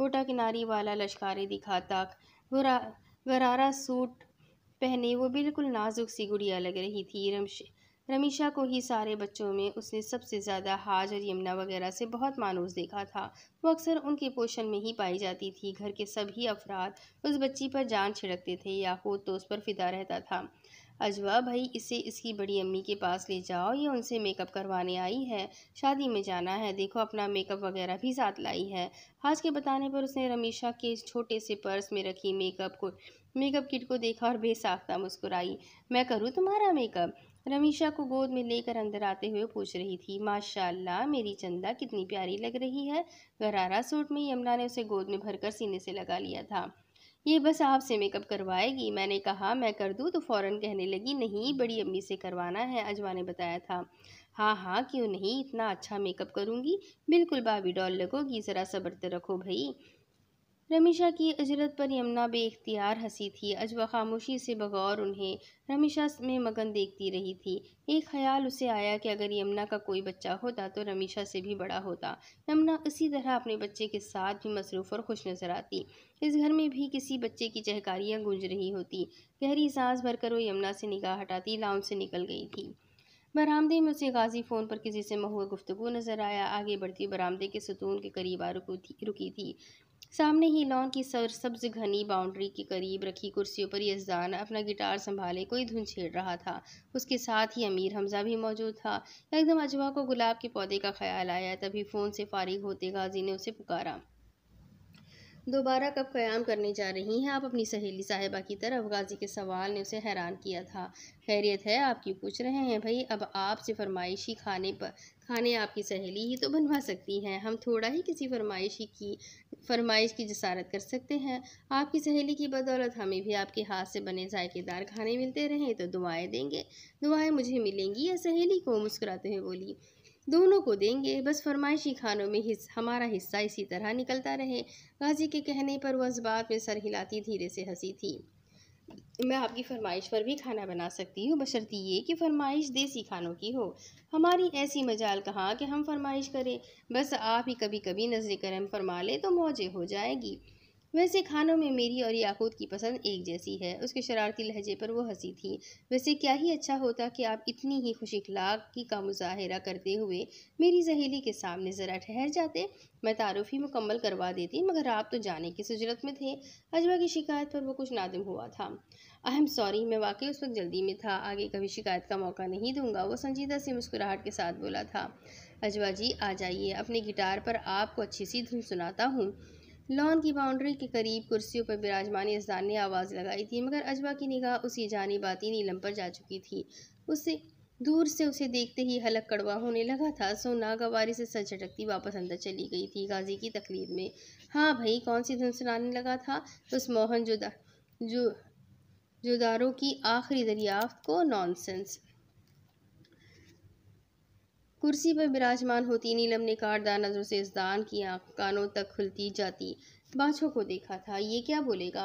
गोटा किनारी वाला लश्कारे दिखाता गरारा सूट पहने वो बिल्कुल नाजुक सी गुड़िया लग रही थी रमश रमीशा को ही सारे बच्चों में उसने सबसे ज़्यादा हाज और यमुना वगैरह से बहुत मानूस देखा था वो अक्सर उनके पोषण में ही पाई जाती थी घर के सभी अफराद उस बच्ची पर जान छिड़कते थे या खुद तो उस पर फिदा रहता था अजवा भाई इसे इसकी बड़ी अम्मी के पास ले जाओ ये उनसे मेकअप करवाने आई है शादी में जाना है देखो अपना मेकअप वगैरह भी साथ लाई है हाज के बताने पर उसने रमीशा के छोटे से पर्स में रखी मेकअप को मेकअप किट को देखा और बेसाख्ता मुस्कुराई मैं करूँ तुम्हारा मेकअप रमीशा को गोद में लेकर अंदर आते हुए पूछ रही थी माशाल्लाह मेरी चंदा कितनी प्यारी लग रही है गरारा सूट में यमुना ने उसे गोद में भरकर सीने से लगा लिया था ये बस आपसे मेकअप करवाएगी मैंने कहा मैं कर दूँ तो फ़ौरन कहने लगी नहीं बड़ी अम्मी से करवाना है अजवा ने बताया था हाँ हाँ क्यों नहीं इतना अच्छा मेकअप करूँगी बिल्कुल बाबी डॉल लगोगी ज़रा सबरते तो रखो भई रमीशा की अजरत पर यमुना बेख्तियार हंसी थी अजवा खामोशी से बगौर उन्हें रमीशा में मगन देखती रही थी एक ख्याल उसे आया कि अगर यमुना का कोई बच्चा होता तो रमीशा से भी बड़ा होता यमुना इसी तरह अपने बच्चे के साथ भी मसरूफ़ और खुश नजर आती इस घर में भी किसी बच्चे की चहकारियाँ गूंज रही होती गहरी सांस भरकर वो यमुना से निगाह हटाती लाउन से निकल गई थी बरामदे में उसे गाजी फ़ोन पर किसी से महुआ गुफ्तु नज़र आया आगे बढ़ती बरामदे के सतून के करीब रुकी थी रुकी थी सामने ही लॉन की सरसब्ज घनी बाउंड्री के करीब रखी कुर्सियों पर यजदान अपना गिटार संभाले कोई धुन छेड़ रहा था उसके साथ ही अमीर हमजा भी मौजूद था एकदम अजवा को गुलाब के पौधे का ख्याल आया तभी फ़ोन से फारिग होते गाजी ने उसे पुकारा दोबारा कब क़याम करने जा रही हैं आप अपनी सहेली साहिबा की तरफ गाजी के सवाल ने उसे हैरान किया था खैरियत है आप क्यों पूछ रहे हैं भाई अब आपसे फरमाइशी खाने पर खाने आपकी सहेली ही तो बनवा सकती हैं हम थोड़ा ही किसी फरमाइशी की फरमाइश की जसारत कर सकते हैं आपकी सहेली की बदौलत हमें भी आपके हाथ से बने जायकेदार खाने मिलते रहें तो दुआएँ देंगे दुआएँ मुझे मिलेंगी या सहेली को मुस्कुराते हुए बोली दोनों को देंगे बस फरमाइशी खानों में हिस, हमारा हिस्सा इसी तरह निकलता रहे गाजी के कहने पर वह बात में सर हिलाती धीरे से हंसी थी मैं आपकी फरमाइश पर भी खाना बना सकती हूँ बशर्ती ये कि फरमाइश देसी खानों की हो हमारी ऐसी मजाल कहाँ कि हम फरमाइश करें बस आप ही कभी कभी नजर करम फरमा लें तो मौजे हो जाएगी वैसे खानों में मेरी और याकूत की पसंद एक जैसी है उसके शरारती लहजे पर वो हंसी थी वैसे क्या ही अच्छा होता कि आप इतनी ही खुश की का मुजाहरा करते हुए मेरी सहेली के सामने ज़रा ठहर जाते मैं तारुफ ही मुकम्मल करवा देती मगर आप तो जाने की सजरत में थे अजवा की शिकायत पर वो कुछ नादम हुआ था आई एम सॉरी मैं वाकई उस वक्त जल्दी में था आगे कभी शिकायत का मौका नहीं दूंगा वो संजीदा से मुस्कुराहट के साथ बोला था अजवा जी आ जाइए अपने गिटार पर आपको अच्छी सी धुन सुनाता हूँ लॉन की बाउंड्री के करीब कुर्सियों पर विराजमान इंसान ने आवाज़ लगाई थी मगर अजवा की निगाह उसी जानी बाती नीलम पर जा चुकी थी उसे दूर से उसे देखते ही हलक कड़वा होने लगा था सो नागवारी से सर झटकती वापस अंदर चली गई थी गाजी की तकलीर में हाँ भाई कौन सी धुन सुनाने लगा था उस मोहन जुदा जो जुदारों की आखिरी दरियाफ्त को नॉनसेंस कुर्सी पर विराजमान होती नीलम ने कारदार नज़रों से इस दान की आँख कानों तक खुलती जाती बाछों को देखा था ये क्या बोलेगा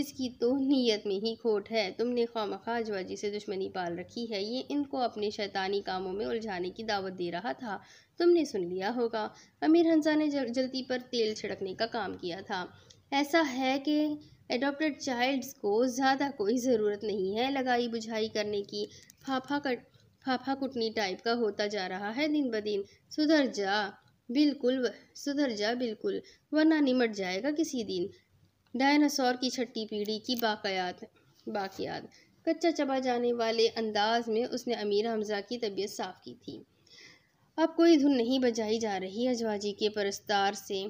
इसकी तो नीयत में ही खोट है तुमने खाम खाजवाजी से दुश्मनी पाल रखी है ये इनको अपने शैतानी कामों में उलझाने की दावत दे रहा था तुमने सुन लिया होगा अमीर हंसा ने जल, जल्दी पर तेल छिड़कने का काम किया था ऐसा है कि एडॉप्टेड चाइल्ड्स को ज़्यादा कोई ज़रूरत नहीं है लगाई बुझाई करने की फाफा कर फाफा कुटनी टाइप का होता जा रहा है दिन ब दिन सुधर जा बिल्कुल सुधर जा बिल्कुल वरना निमट जाएगा किसी दिन डायनासोर की छठी पीढ़ी की बाकयात बाकयात कच्चा चबा जाने वाले अंदाज में उसने अमीर हमजा की तबीयत साफ की थी अब कोई धुन नहीं बजाई जा रही अजवाजी के परस्तार से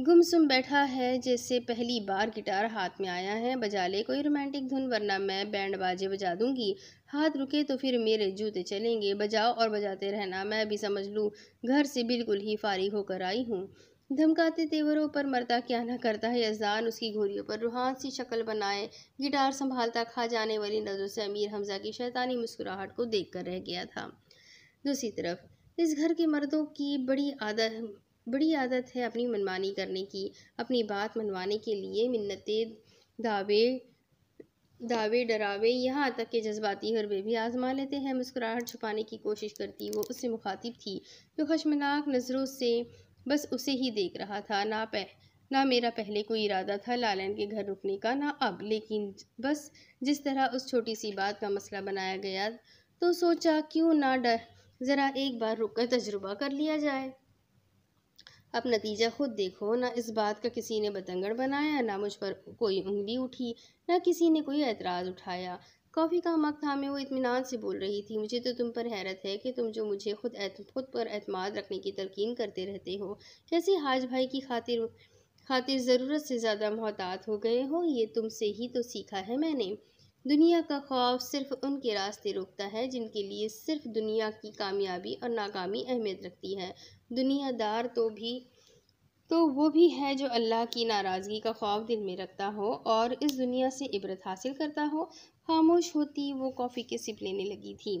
गुमसुम बैठा है जैसे पहली बार गिटार हाथ में आया है बजा ले कोई रोमांटिक धुन वरना मैं बैंड बाजे बजा दूंगी हाथ रुके तो फिर मेरे जूते चलेंगे बजाओ और बजाते रहना मैं भी समझ लूँ घर से बिल्कुल ही फारिग होकर आई हूँ धमकाते तेवरों पर मरता क्या ना करता है अजान उसकी घोरियों पर रूहान सी शक्ल बनाए गिटार संभालता खा जाने वाली नज़रों से अमीर हमजा की शैतानी मुस्कुराहट को देख कर रह गया था दूसरी तरफ इस घर के मर्दों की बड़ी आदत बड़ी आदत है अपनी मनमानी करने की अपनी बात मनवाने के लिए मिन्नतें दावे दावे डरावे यहाँ तक के जज्बाती हरबे भी आजमा लेते हैं मुस्कुराहट छुपाने की कोशिश करती वो उससे मुखातिब थी जो खशमनाक नज़रों से बस उसे ही देख रहा था ना पह ना मेरा पहले कोई इरादा था लालन के घर रुकने का ना अब लेकिन बस जिस तरह उस छोटी सी बात का मसला बनाया गया तो सोचा क्यों ना डर ज़रा एक बार रुक कर तजुर्बा कर लिया जाए अब नतीजा खुद देखो ना इस बात का किसी ने बतंगड़ बनाया ना मुझ पर कोई उंगली उठी ना किसी ने कोई एतराज़ उठाया कॉफ़ी का मक था मैं वो इतमान से बोल रही थी मुझे तो तुम पर हैरत है कि तुम जो मुझे खुद खुद पर अतमाद रखने की तरकीन करते रहते हो कैसे हाज भाई की खातिर खातिर ज़रूरत से ज़्यादा मोहतात हो गए हो ये तुमसे ही तो सीखा है मैंने दुनिया का खौफ सिर्फ उनके रास्ते रोकता है जिनके लिए सिर्फ दुनिया की कामयाबी और नाकामी अहमियत रखती है दुनियादार तो भी तो वो भी है जो अल्लाह की नाराज़गी का ख्वाफ दिल में रखता हो और इस दुनिया से इबरत हासिल करता हो खामोश होती वो कॉफ़ी के सिप लेने लगी थी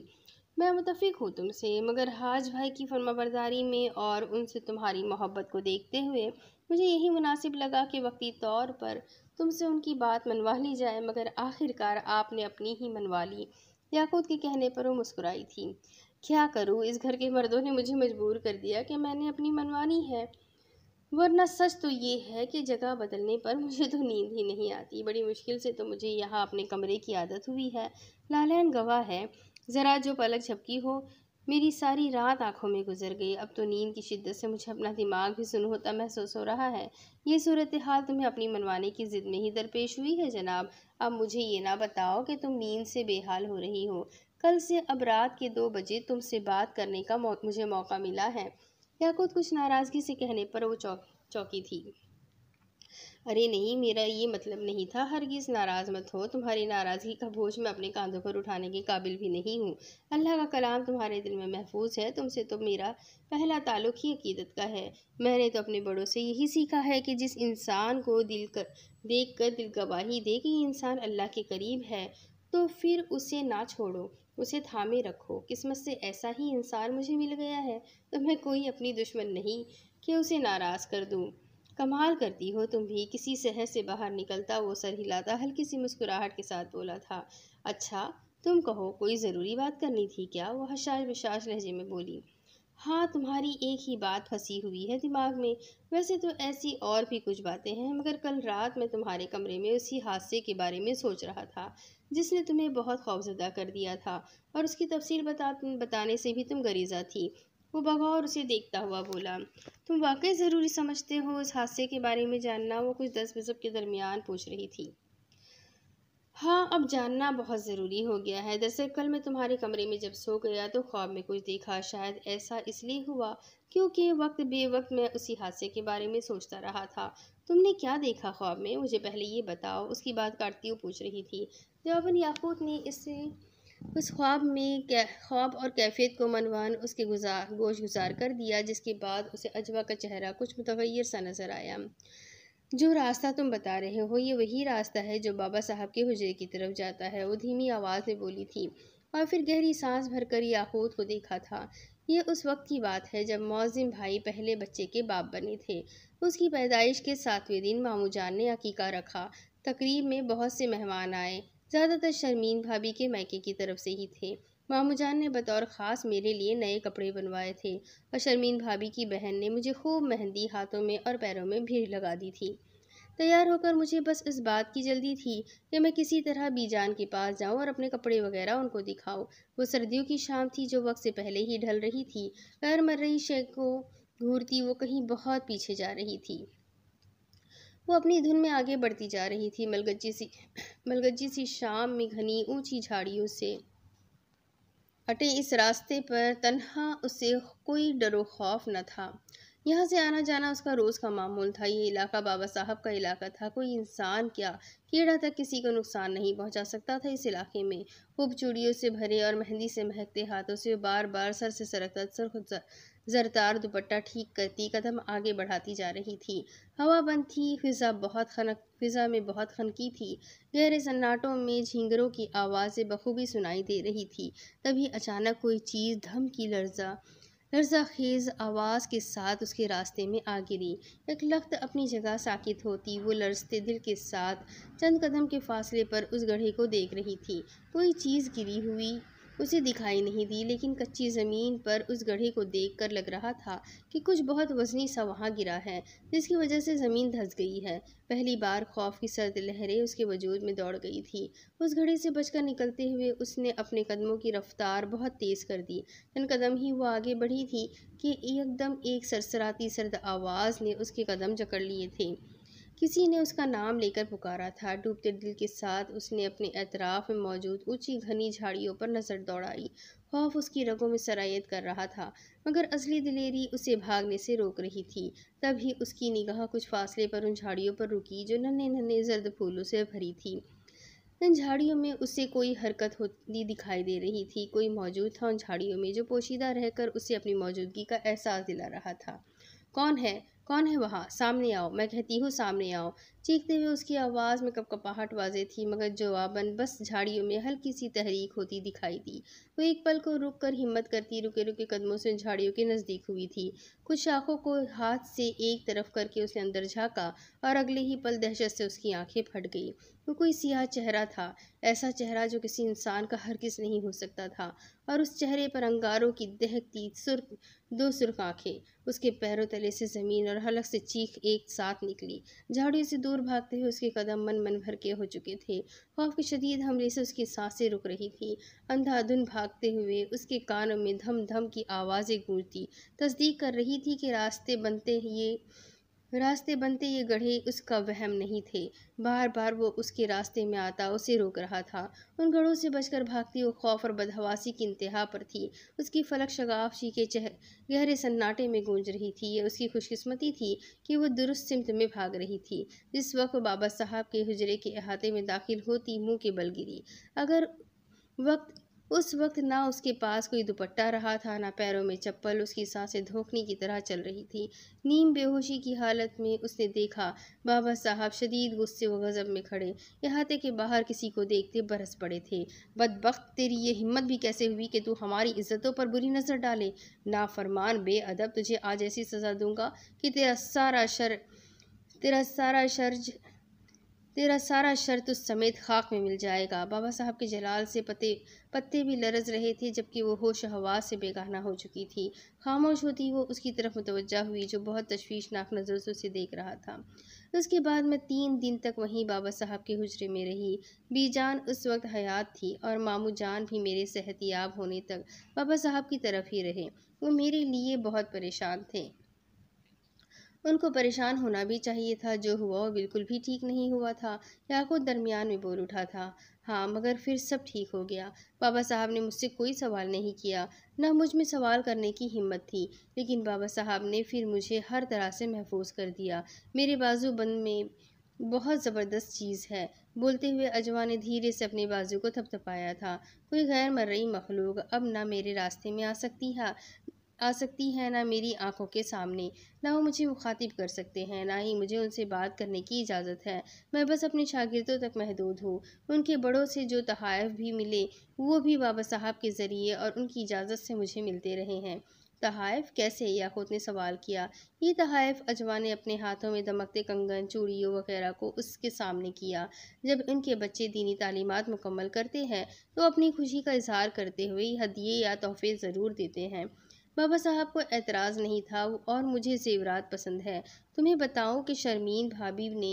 मैं मुतफिक हूँ तुमसे मगर हाज भाई की फर्माबरदारी में और उनसे तुम्हारी मोहब्बत को देखते हुए मुझे यही मुनासिब लगा कि वक्ती तौर पर तुमसे उनकी बात मनवा ली जाए मगर आखिरकार आपने अपनी ही मनवा ली याकूत के कहने पर वो मुस्कुराई थी क्या करूँ इस घर के मर्दों ने मुझे मजबूर कर दिया कि मैंने अपनी मनवानी है वरना सच तो ये है कि जगह बदलने पर मुझे तो नींद ही नहीं आती बड़ी मुश्किल से तो मुझे यहाँ अपने कमरे की आदत हुई है लालैन गवाह है ज़रा जो पलक झपकी हो मेरी सारी रात आंखों में गुजर गई अब तो नींद की शिद्दत से मुझे अपना दिमाग भी सुन होता महसूस हो रहा है ये सूरत हाल तुम्हें अपनी मनवाने की ज़िद में ही दरपेश हुई है जनाब अब मुझे ये ना बताओ कि तुम नींद से बेहाल हो रही हो कल से अब रात के दो बजे तुमसे बात करने का मौ, मुझे मौका मिला है या खुद कुछ नाराज़गी से कहने पर वो चौ चौकी थी अरे नहीं मेरा ये मतलब नहीं था हरगिज़ नाराज़ मत हो तुम्हारी नाराज़गी का बोझ मैं अपने कांधों पर उठाने के काबिल भी नहीं हूँ अल्लाह का कलाम तुम्हारे दिल में महफूज है तुमसे तो मेरा पहला ताल्लुक ही अकीदत का है मैंने तो अपने बड़ों से यही सीखा है कि जिस इंसान को दिल कर देख कर दिल गवाही दे कि इंसान अल्लाह के करीब है तो फिर उसे ना छोड़ो उसे थामे रखो किस्मत से ऐसा ही इंसान मुझे मिल गया है तो मैं कोई अपनी दुश्मन नहीं कि उसे नाराज़ कर दूँ कमाल करती हो तुम भी किसी शहर से बाहर निकलता वो सर हिलाता हल्की सी मुस्कुराहट के साथ बोला था अच्छा तुम कहो कोई ज़रूरी बात करनी थी क्या वह हशाश विशाश लहजे में बोली हाँ तुम्हारी एक ही बात फंसी हुई है दिमाग में वैसे तो ऐसी और भी कुछ बातें हैं मगर कल रात मैं तुम्हारे कमरे में उसी हादसे के बारे में सोच रहा था जिसने तुम्हें बहुत खौफजदा कर दिया था और उसकी तफसील बता बताने से भी तुम गरीजा थी वो बगौर उसे देखता हुआ बोला तुम वाकई ज़रूरी समझते हो उस हादसे के बारे में जानना वो कुछ दस बजब के दरमियान पूछ रही थी हाँ अब जानना बहुत ज़रूरी हो गया है दरअसल कल मैं तुम्हारे कमरे में जब सो गया तो ख्वाब में कुछ देखा शायद ऐसा इसलिए हुआ क्योंकि वक्त बे वक्त मैं उसी हादसे के बारे में सोचता रहा था तुमने क्या देखा ख्वाब में मुझे पहले ये बताओ उसकी बात काटती हुई पूछ रही थी जवाबन याकूत ने इससे उस ख्वाब में ख्वाब और कैफियत को मनवान उसके गुजार गोश गुजार कर दिया जिसके बाद उसे अजवा का चेहरा कुछ मुतवैर सा नज़र आया जो रास्ता तुम बता रहे हो ये वही रास्ता है जो बाबा साहब के हुजरे की तरफ जाता है वो धीमी आवाज़ में बोली थी और फिर गहरी सांस भरकर याकूत को देखा था ये उस वक्त की बात है जब मौजिम भाई पहले बच्चे के बाप बने थे उसकी पैदाइश के सातवें दिन मामू जान ने अकीका रखा तकरीब में बहुत से मेहमान आए ज़्यादातर शर्मीन भाभी के मैके की तरफ से ही थे मामू जान ने बतौर ख़ास मेरे लिए नए कपड़े बनवाए थे और शर्मीन भाभी की बहन ने मुझे खूब मेहंदी हाथों में और पैरों में भीड़ लगा दी थी तैयार होकर मुझे बस इस बात की जल्दी थी कि मैं किसी तरह बीजान के पास जाऊं और अपने कपड़े वगैरह उनको दिखाऊं वो सर्दियों की शाम थी जो वक्त से पहले ही ढल रही थी गैर रही शेख को घूरती वो कहीं बहुत पीछे जा रही थी वो अपनी धुन में आगे बढ़ती जा रही थी मलगज्जी सी मलगज्जी सी शाम में घनी ऊंची झाड़ियों से अटे इस रास्ते पर तन्हा उसे कोई डरो खौफ न था यहाँ से आना जाना उसका रोज़ का मामूल था ये इलाका बाबा साहब का इलाका था कोई इंसान क्या कीड़ा तक किसी को नुकसान नहीं पहुँचा सकता था इस इलाके में खूब चूड़ियों से भरे और मेहंदी से महकते हाथों से बार बार सर से सरकता सर खुद जरदार दुपट्टा ठीक करती कदम आगे बढ़ाती जा रही थी हवा बंद थी फिज़ा बहुत खनक फिज़ा में बहुत खनकी थी गहरे सन्नाटों में झींगरों की आवाज़ें बखूबी सुनाई दे रही थी तभी अचानक कोई चीज़ धम की लर्जा लर्जा खेज आवाज़ के साथ उसके रास्ते में आ गिरी एक लख्त अपनी जगह साकित होती वो लर्जते दिल के साथ चंद कदम के फासले पर उस गढ़े को देख रही थी कोई चीज़ गिरी हुई उसे दिखाई नहीं दी लेकिन कच्ची ज़मीन पर उस गढ़े को देखकर लग रहा था कि कुछ बहुत वजनी सा वहाँ गिरा है जिसकी वजह से ज़मीन धंस गई है पहली बार खौफ की सर्द लहरें उसके वजूद में दौड़ गई थी उस घड़े से बचकर निकलते हुए उसने अपने कदमों की रफ्तार बहुत तेज़ कर दी चंद कदम ही वो आगे बढ़ी थी कि एकदम एक सरसराती सर्द आवाज़ ने उसके कदम जकड़ लिए थे किसी ने उसका नाम लेकर पुकारा था डूबते दिल के साथ उसने अपने अतराफ़ में मौजूद ऊंची घनी झाड़ियों पर नज़र दौड़ाई खौफ उसकी रगों में सरायत कर रहा था मगर असली दिलेरी उसे भागने से रोक रही थी तभी उसकी निगाह कुछ फासले पर उन झाड़ियों पर रुकी जो नन्हे नन्हे जर्द फूलों से भरी थी उन झाड़ियों में उसे कोई हरकत होती दिखाई दे रही थी कोई मौजूद था उन झाड़ियों में जो पोशीदा रहकर उसे अपनी मौजूदगी का एहसास दिला रहा था कौन है कौन है वहाँ सामने आओ मैं कहती हूँ सामने आओ चीखते हुए उसकी आवाज़ में कपकपाहट वाजे थी मगर जवाबन बस झाड़ियों में हल्की सी तहरीक होती दिखाई दी वो एक पल को रुक कर हिम्मत करती रुके रुके कदमों से झाड़ियों के नज़दीक हुई थी कुछ शाखों को हाथ से एक तरफ करके उसने अंदर झाँका और अगले ही पल दहशत से उसकी आंखें फट गई वो कोई सियाह चेहरा था ऐसा चेहरा जो किसी इंसान का हर किस नहीं हो सकता था और उस चेहरे पर अंगारों की दहकती सुर्ख दो सुर्ख आँखें उसके पैरों तले से ज़मीन और हलक से चीख एक साथ निकली झाड़ियों से दो दूर भागते हुए उसके कदम मन मन भर के हो चुके थे खौफ की शदीद हमले से उसकी सांसें रुक रही थीं अंधाधुन भागते हुए उसके कानों में धम धम की आवाज़ें गूंजती तस्दीक कर रही थी कि रास्ते बनते ही ये रास्ते बनते ये गढ़े उसका वहम नहीं थे बार बार वो उसके रास्ते में आता उसे रोक रहा था उन गढ़ों से बचकर भागती वो खौफ और बदहवासी की इंतहा पर थी उसकी फलक शगाफशी के चह गहरे सन्नाटे में गूंज रही थी ये उसकी खुशकिस्मती थी कि वो दुरुस्त सिमत में भाग रही थी जिस वक्त बाबा साहब के हजरे के अहाते में दाखिल होती मुँह के बल गिरी अगर वक्त उस वक्त ना उसके पास कोई दुपट्टा रहा था ना पैरों में चप्पल उसकी सांसें धोखने की तरह चल रही थी नीम बेहोशी की हालत में उसने देखा बाबा साहब शदीद गुस्से व गज़ब में खड़े अहाते के बाहर किसी को देखते बरस पड़े थे बदबख्त तेरी ये हिम्मत भी कैसे हुई कि तू हमारी इज्जतों पर बुरी नज़र डाले ना फरमान बेअदब तुझे आज ऐसी सज़ा दूंगा कि तेरा सारा शर तेरा सारा शर्ज तेरा सारा शर तो समेत खाक में मिल जाएगा बाबा साहब के जलाल से पते पत्ते भी लरज रहे थे जबकि वो होश हवा से बेगाना हो चुकी थी खामोश होती वो उसकी तरफ मुतवजा हुई जो बहुत तशवीशनाक नज़रों से उसे देख रहा था उसके बाद मैं तीन दिन तक वहीं बाबा साहब के हुजरे में रही बीजान उस वक्त हयात थी और मामू जान भी मेरे सेहतियाब होने तक बाबा साहब की तरफ ही रहे वो मेरे लिए बहुत परेशान थे उनको परेशान होना भी चाहिए था जो हुआ वो बिल्कुल भी ठीक नहीं हुआ था याकूब दरमियान में बोल उठा था हाँ मगर फिर सब ठीक हो गया बाबा साहब ने मुझसे कोई सवाल नहीं किया न मुझ में सवाल करने की हिम्मत थी लेकिन बाबा साहब ने फिर मुझे हर तरह से महफूज कर दिया मेरे बाजू बंद में बहुत ज़बरदस्त चीज़ है बोलते हुए अजवा ने धीरे से अपने बाजू को थपथपाया था कोई गैर रही मखलूक अब ना मेरे रास्ते में आ सकती है आ सकती है ना मेरी आंखों के सामने ना वो मुझे मुखातिब कर सकते हैं ना ही मुझे उनसे बात करने की इजाज़त है मैं बस अपने शागिर्दों तक महदूद हूँ उनके बड़ों से जो तहफ़ भी मिले वो भी बाबा साहब के ज़रिए और उनकी इजाज़त से मुझे मिलते रहे हैं तहाइफ कैसे याकूत ने सवाल किया ये तहफ अजवा ने अपने हाथों में दमकते कंगन चूड़ियों वगैरह को उसके सामने किया जब उनके बच्चे दीनी तालीमत मुकम्मल करते हैं तो अपनी खुशी का इजहार करते हुए हदिये या तोहफे ज़रूर देते हैं बाबा साहब को एतराज़ नहीं था और मुझे जेवरात पसंद है तुम्हें बताओ कि शर्मीन भाभी ने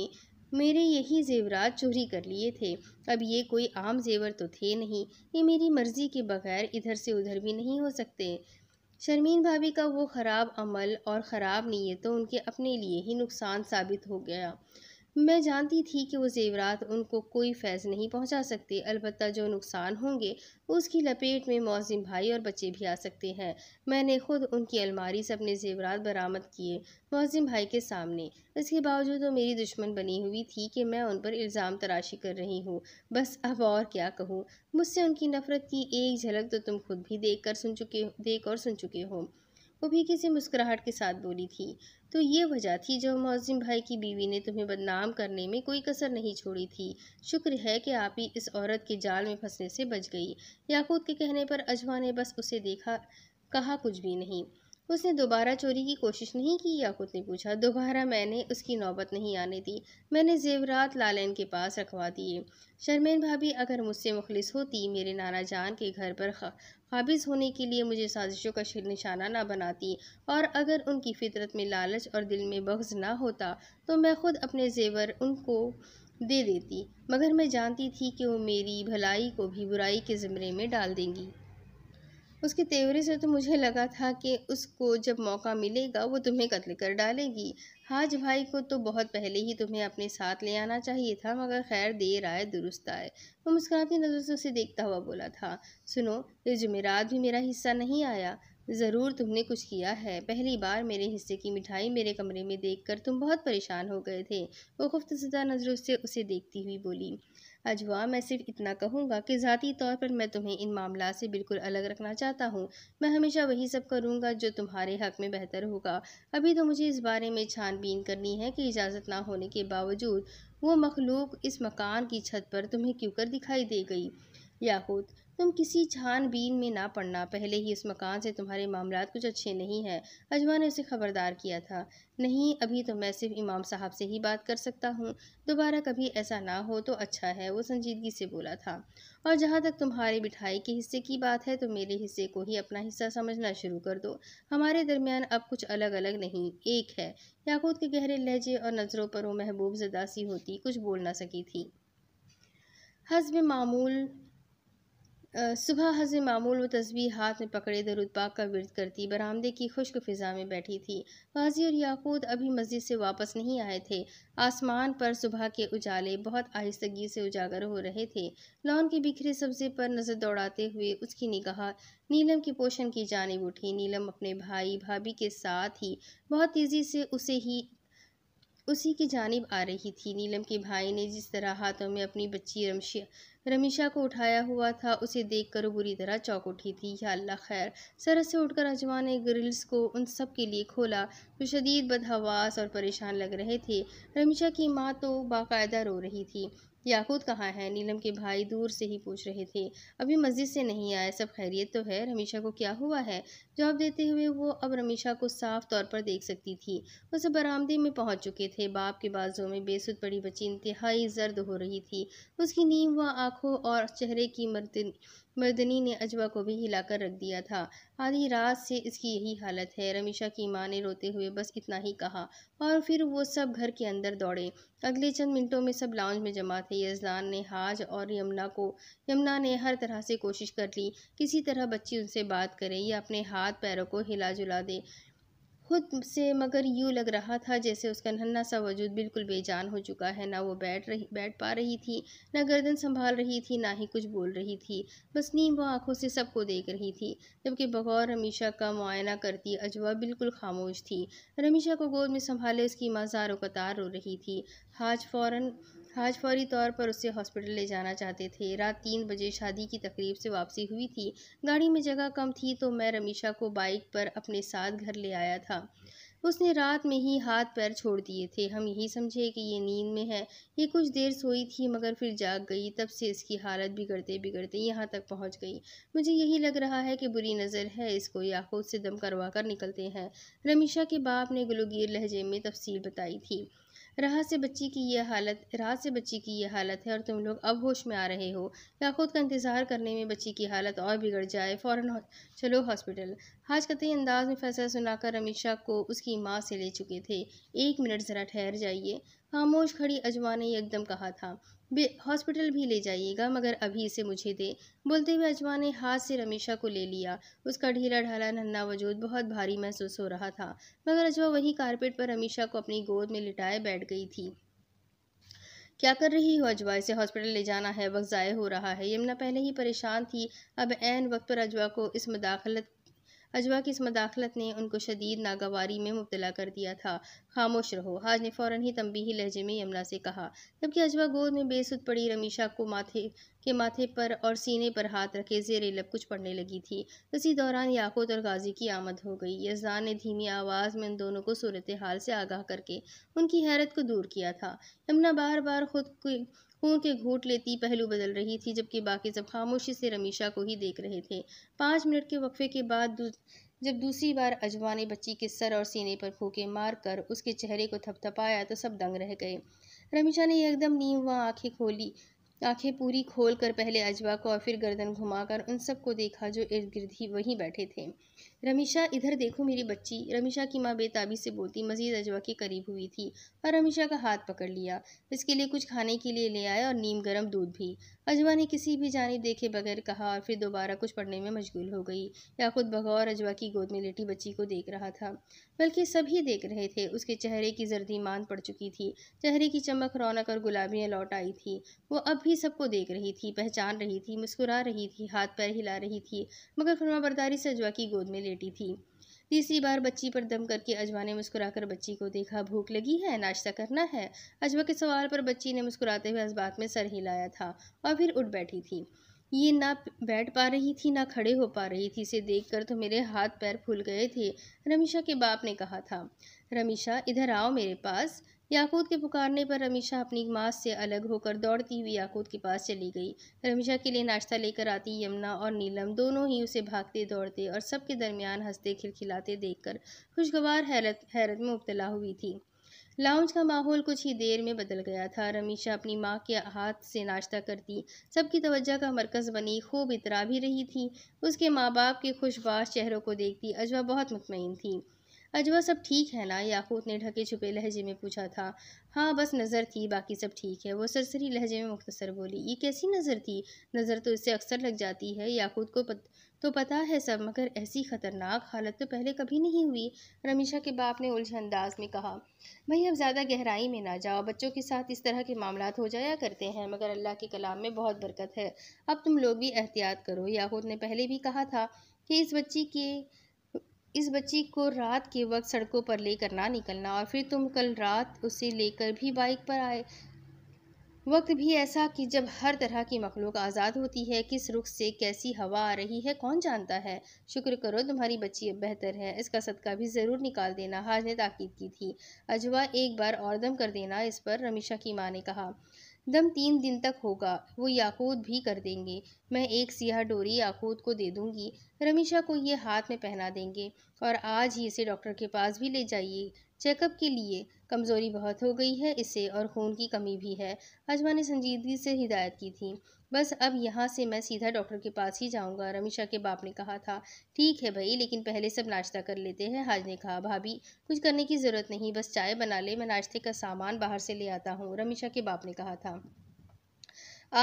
मेरे यही जेवरात चोरी कर लिए थे अब ये कोई आम जेवर तो थे नहीं ये मेरी मर्ज़ी के बगैर इधर से उधर भी नहीं हो सकते शर्मीन भाभी का वो ख़राब अमल और ख़राब नीयत तो उनके अपने लिए ही नुकसान साबित हो गया मैं जानती थी कि वो जेवरात उनको कोई फैज़ नहीं पहुंचा सकते अलबत् जो नुकसान होंगे उसकी लपेट में मौसम भाई और बच्चे भी आ सकते हैं मैंने खुद उनकी अलमारी से अपने जेवरात बरामद किए मौजिम भाई के सामने इसके बावजूद वो मेरी दुश्मन बनी हुई थी कि मैं उन पर इल्ज़ाम तराशी कर रही हूँ बस अब और क्या कहूँ मुझसे उनकी नफ़रत की एक झलक तो तुम खुद भी देख कर सुन चुके देख और सुन चुके हो वो भी किसी मुस्कुराहट के साथ बोली थी तो ये वजह थी जो मोजिम भाई की बीवी ने तुम्हें बदनाम करने में कोई कसर नहीं छोड़ी थी शुक्र है कि आप ही इस औरत के जाल में फंसने से बच गई याकूत के कहने पर अजवा ने बस उसे देखा कहा कुछ भी नहीं उसने दोबारा चोरी की कोशिश नहीं की या खुद ने पूछा दोबारा मैंने उसकी नौबत नहीं आने दी मैंने जेवरात लालन के पास रखवा दिए शर्मेन भाभी अगर मुझसे मुखलिस होती मेरे नाना जान के घर पर काबिज होने के लिए मुझे साजिशों का शिर निशाना ना बनाती और अगर उनकी फितरत में लालच और दिल में बग्ज ना होता तो मैं खुद अपने जेवर उनको दे देती मगर मैं जानती थी कि वो मेरी भलाई को भी बुराई के ज़मरे में डाल देंगी उसके तेवरे से तो मुझे लगा था कि उसको जब मौका मिलेगा वो तुम्हें कत्ल कर डालेगी हाज भाई को तो बहुत पहले ही तुम्हें अपने साथ ले आना चाहिए था मगर खैर देर आए दुरुस्त आए वो तो मुस्कुराती नज़र से उसे देखता हुआ बोला था सुनो ये जुमेरात भी मेरा हिस्सा नहीं आया ज़रूर तुमने कुछ किया है पहली बार मेरे हिस्से की मिठाई मेरे कमरे में देखकर तुम बहुत परेशान हो गए थे वो खुफ्तजदा नज़रों से उसे देखती हुई बोली अजवा मैं सिर्फ इतना कहूँगा कि ज़ाती तौर पर मैं तुम्हें इन मामला से बिल्कुल अलग रखना चाहता हूँ मैं हमेशा वही सब करूँगा जो तुम्हारे हक में बेहतर होगा अभी तो मुझे इस बारे में छानबीन करनी है कि इजाज़त ना होने के बावजूद वो मखलूक इस मकान की छत पर तुम्हें क्यों कर दिखाई दे गई याकूत तुम किसी छानबीन में ना पड़ना पहले ही उस मकान से तुम्हारे मामला कुछ अच्छे नहीं हैं अजवा ने उसे खबरदार किया था नहीं अभी तो मैं सिर्फ इमाम साहब से ही बात कर सकता हूँ दोबारा कभी ऐसा ना हो तो अच्छा है वो संजीदगी से बोला था और जहाँ तक तुम्हारे मिठाई के हिस्से की बात है तो मेरे हिस्से को ही अपना हिस्सा समझना शुरू कर दो हमारे दरमियान अब कुछ अलग अलग नहीं एक है याकूत के गहरे लहजे और नज़रों पर वो महबूब जदासी होती कुछ बोल ना सकी थी हजब मामूल सुबह हज मामूल व तस्वीर हाथ में पकड़े दरुद पाक का विरद करती बरामदे की खुश्क फिजा में बैठी थी गाजी और याकूद अभी मस्जिद से वापस नहीं आए थे आसमान पर सुबह के उजाले बहुत आहिस्तगी से उजागर हो रहे थे लॉन के बिखरे सब्जे पर नज़र दौड़ाते हुए उसकी निगाह नीलम के पोषण की जानब उठी नीलम अपने भाई भाभी के साथ ही बहुत तेज़ी से उसे ही उसी की जानब आ रही थी नीलम के भाई ने जिस तरह हाथों में अपनी बच्ची रमशिया रमीशा को उठाया हुआ था उसे देखकर बुरी तरह चौक उठी थी या अल्लाह खैर सरस से उठकर अजमा ने ग्रिल्स को उन सब के लिए खोला जो शदीद बदहवास और परेशान लग रहे थे रमीशा की माँ तो बाकायदा रो रही थी याकूत कहाँ है नीलम के भाई दूर से ही पूछ रहे थे अभी मस्जिद से नहीं आया सब खैरियत तो है रमीशा को क्या हुआ है जवाब देते हुए वो अब रमीशा को साफ तौर पर देख सकती थी वो सब बरामदे में पहुंच चुके थे बाप के बाजों में बेसुद पड़ी बच्ची इंतहाई जर्द हो रही थी उसकी नींव व आँखों और चेहरे की मर्द मर्दनी ने अजवा को भी हिलाकर रख दिया था आधी रात से इसकी यही हालत है रमीशा की माँ ने रोते हुए बस इतना ही कहा और फिर वो सब घर के अंदर दौड़े अगले चंद मिनटों में सब लाउंज में जमा थे यजदान ने हाज और यमुना को यमुना ने हर तरह से कोशिश कर ली किसी तरह बच्ची उनसे बात करे या अपने हाथ पैरों को हिला जुला दे खुद से मगर यूँ लग रहा था जैसे उसका नन्ना सा वजूद बिल्कुल बेजान हो चुका है ना वो बैठ रही बैठ पा रही थी ना गर्दन संभाल रही थी ना ही कुछ बोल रही थी बस नीम वो आंखों से सबको देख रही थी जबकि बगौर रमीशा का मुआयना करती अजवा बिल्कुल खामोश थी रमीशा को गोद में संभाले उसकी माँ जारो कतार रो रही थी हाज फ़ौरन आज फौरी तौर पर उसे हॉस्पिटल ले जाना चाहते थे रात तीन बजे शादी की तकरीब से वापसी हुई थी गाड़ी में जगह कम थी तो मैं रमीशा को बाइक पर अपने साथ घर ले आया था उसने रात में ही हाथ पैर छोड़ दिए थे हम यही समझे कि ये नींद में है ये कुछ देर सोई थी मगर फिर जाग गई तब से इसकी हालत बिगड़ते बिगड़ते यहाँ तक पहुँच गई मुझे यही लग रहा है कि बुरी नज़र है इसको खुद से दम करवा कर निकलते हैं रमीशा के बाप ने गुलगीर लहजे में तफसील बताई थी राह से बच्ची की यह हालत राहत से बच्ची की यह हालत है और तुम लोग अब होश में आ रहे हो या खुद का इंतज़ार करने में बच्ची की हालत और बिगड़ जाए फ़ौरन चलो हॉस्पिटल हाज कतई अंदाज में फैसला सुनाकर अमीशा को उसकी माँ से ले चुके थे एक मिनट ज़रा ठहर जाइए खामोश खड़ी अजवा ने एकदम कहा था हॉस्पिटल भी ले जाइएगा मगर अभी इसे मुझे दे बोलते हुए अजवा ने हाथ से रमेशा को ले लिया उसका ढीला ढाला नन्ना वजूद बहुत भारी महसूस हो रहा था मगर अजवा वही कारपेट पर रमीशा को अपनी गोद में लिटाए बैठ गई थी क्या कर रही हो अजवा इसे हॉस्पिटल ले जाना है वक्त ज़ाय हो रहा है यमुना पहले ही परेशान थी अब एन वक्त पर अजवा को इस मुदाखलत अजवा की इस मदाखलत ने उनको शदीद नागवारी में मुबतला कर दिया था खामोश रहो हाज ने फ़ौर ही तंबी लहजे में यमुना से कहा जबकि अजवा गोद में बेसुद पड़ी रमीशा को माथे के माथे पर और सीने पर हाथ रखे जेर लब कुछ पड़ने लगी थी इसी दौरान याकूत और गाजी की आमद हो गई यजान ने धीमी आवाज़ में उन दोनों को सूरत हाल से आगाह करके उनकी हैरत को दूर किया था यमुना बार बार खुद खून के घूट लेती पहलू बदल रही थी जबकि बाकी सब खामोशी से रमीशा को ही देख रहे थे पाँच मिनट के वक्फे के बाद दू, जब दूसरी बार अजवा ने बच्ची के सर और सीने पर फूके मार कर उसके चेहरे को थपथपाया तो सब दंग रह गए रमीशा ने एकदम नीम व आँखें खोली आंखें पूरी खोल कर पहले अजवा को और फिर गर्दन घुमाकर उन सबको देखा जो इर्द गिर्द ही वहीं बैठे थे रमीशा इधर देखो मेरी बच्ची रमीशा की माँ बेताबी से बोलती मजीद अजवा के करीब हुई थी और रमीशा का हाथ पकड़ लिया इसके लिए कुछ खाने के लिए ले आया और नीम गर्म दूध भी अजवा ने किसी भी जानब देखे बगैर कहा और फिर दोबारा कुछ पढ़ने में मशगूल हो गई या खुद बगौर अजवा की गोद में लेटी बच्ची को देख रहा था बल्कि सभी देख रहे थे उसके चेहरे की जर्दी मान पड़ चुकी थी चेहरे की चमक रौनक और गुलाबियाँ लौट आई थी वो अब भी सबको देख रही थी पहचान रही थी मुस्कुरा रही थी हाथ पैर हिला रही थी मगर फर्मा बरदारी से अजवा की गोद में लेटी थी तीसरी बार बच्ची पर दम करके अजवा ने मुस्कुराकर बच्ची को देखा भूख लगी है नाश्ता करना है अजवा के सवाल पर बच्ची ने मुस्कुराते हुए अजबात में सर हिलाया था और फिर उठ बैठी थी ये ना बैठ पा रही थी ना खड़े हो पा रही थी इसे देखकर तो मेरे हाथ पैर फूल गए थे रमीशा के बाप ने कहा था रमीशा इधर आओ मेरे पास याकूत के पुकारने पर रमीशा अपनी माँ से अलग होकर दौड़ती हुई याकूत के पास चली गई रमीशा के लिए नाश्ता लेकर आती यमुना और नीलम दोनों ही उसे भागते दौड़ते और सबके दरमियान हंसते खिलखिलाते देखकर खुशगवार हैरत हैरत में मुबतला हुई थी लाउंज का माहौल कुछ ही देर में बदल गया था रमीशा अपनी माँ के हाथ से नाश्ता करती सबकी तवज्जा का मरकज़ बनी खूब इतरा भी रही थी उसके माँ बाप के खुशबाश चेहरों को देखती अजवा बहुत मुतमिन थी अजवा सब ठीक है ना याकूत ने ढके छुपे लहजे में पूछा था हाँ बस नज़र थी बाकी सब ठीक है वो सरसरी लहजे में मुख्तसर बोली ये कैसी नज़र थी नज़र तो इससे अक्सर लग जाती है याकूत को पत, तो पता है सब मगर ऐसी ख़तरनाक हालत तो पहले कभी नहीं हुई रमीशा के बाप ने उलझे अंदाज में कहा भाई अब ज़्यादा गहराई में ना जाओ बच्चों के साथ इस तरह के मामला हो जाया करते हैं मगर अल्लाह के कलाम में बहुत बरकत है अब तुम लोग भी एहतियात करो याहूद ने पहले भी कहा था कि इस बच्ची के इस बच्ची को रात के वक्त सड़कों पर लेकर ना निकलना और फिर तुम कल रात उसे लेकर भी बाइक पर आए वक्त भी ऐसा कि जब हर तरह की मखलूक आज़ाद होती है किस रुख से कैसी हवा आ रही है कौन जानता है शुक्र करो तुम्हारी बच्ची अब बेहतर है इसका सदका भी ज़रूर निकाल देना हाज ने ताकीद की थी अजवा एक बार और दम कर देना इस पर रमीशा की माँ ने कहा दम तीन दिन तक होगा वो याकूत भी कर देंगे मैं एक सियाह डोरी याकूत को दे दूंगी रमीशा को ये हाथ में पहना देंगे और आज ही इसे डॉक्टर के पास भी ले जाइए चेकअप के लिए कमज़ोरी बहुत हो गई है इसे और खून की कमी भी है अजमा ने संजीदगी से हिदायत की थी बस अब यहाँ से मैं सीधा डॉक्टर के पास ही जाऊँगा रमीशा के बाप ने कहा था ठीक है भाई लेकिन पहले सब नाश्ता कर लेते हैं हाज ने कहा भाभी कुछ करने की ज़रूरत नहीं बस चाय बना ले मैं नाश्ते का सामान बाहर से ले आता हूँ रमीशा के बाप ने कहा था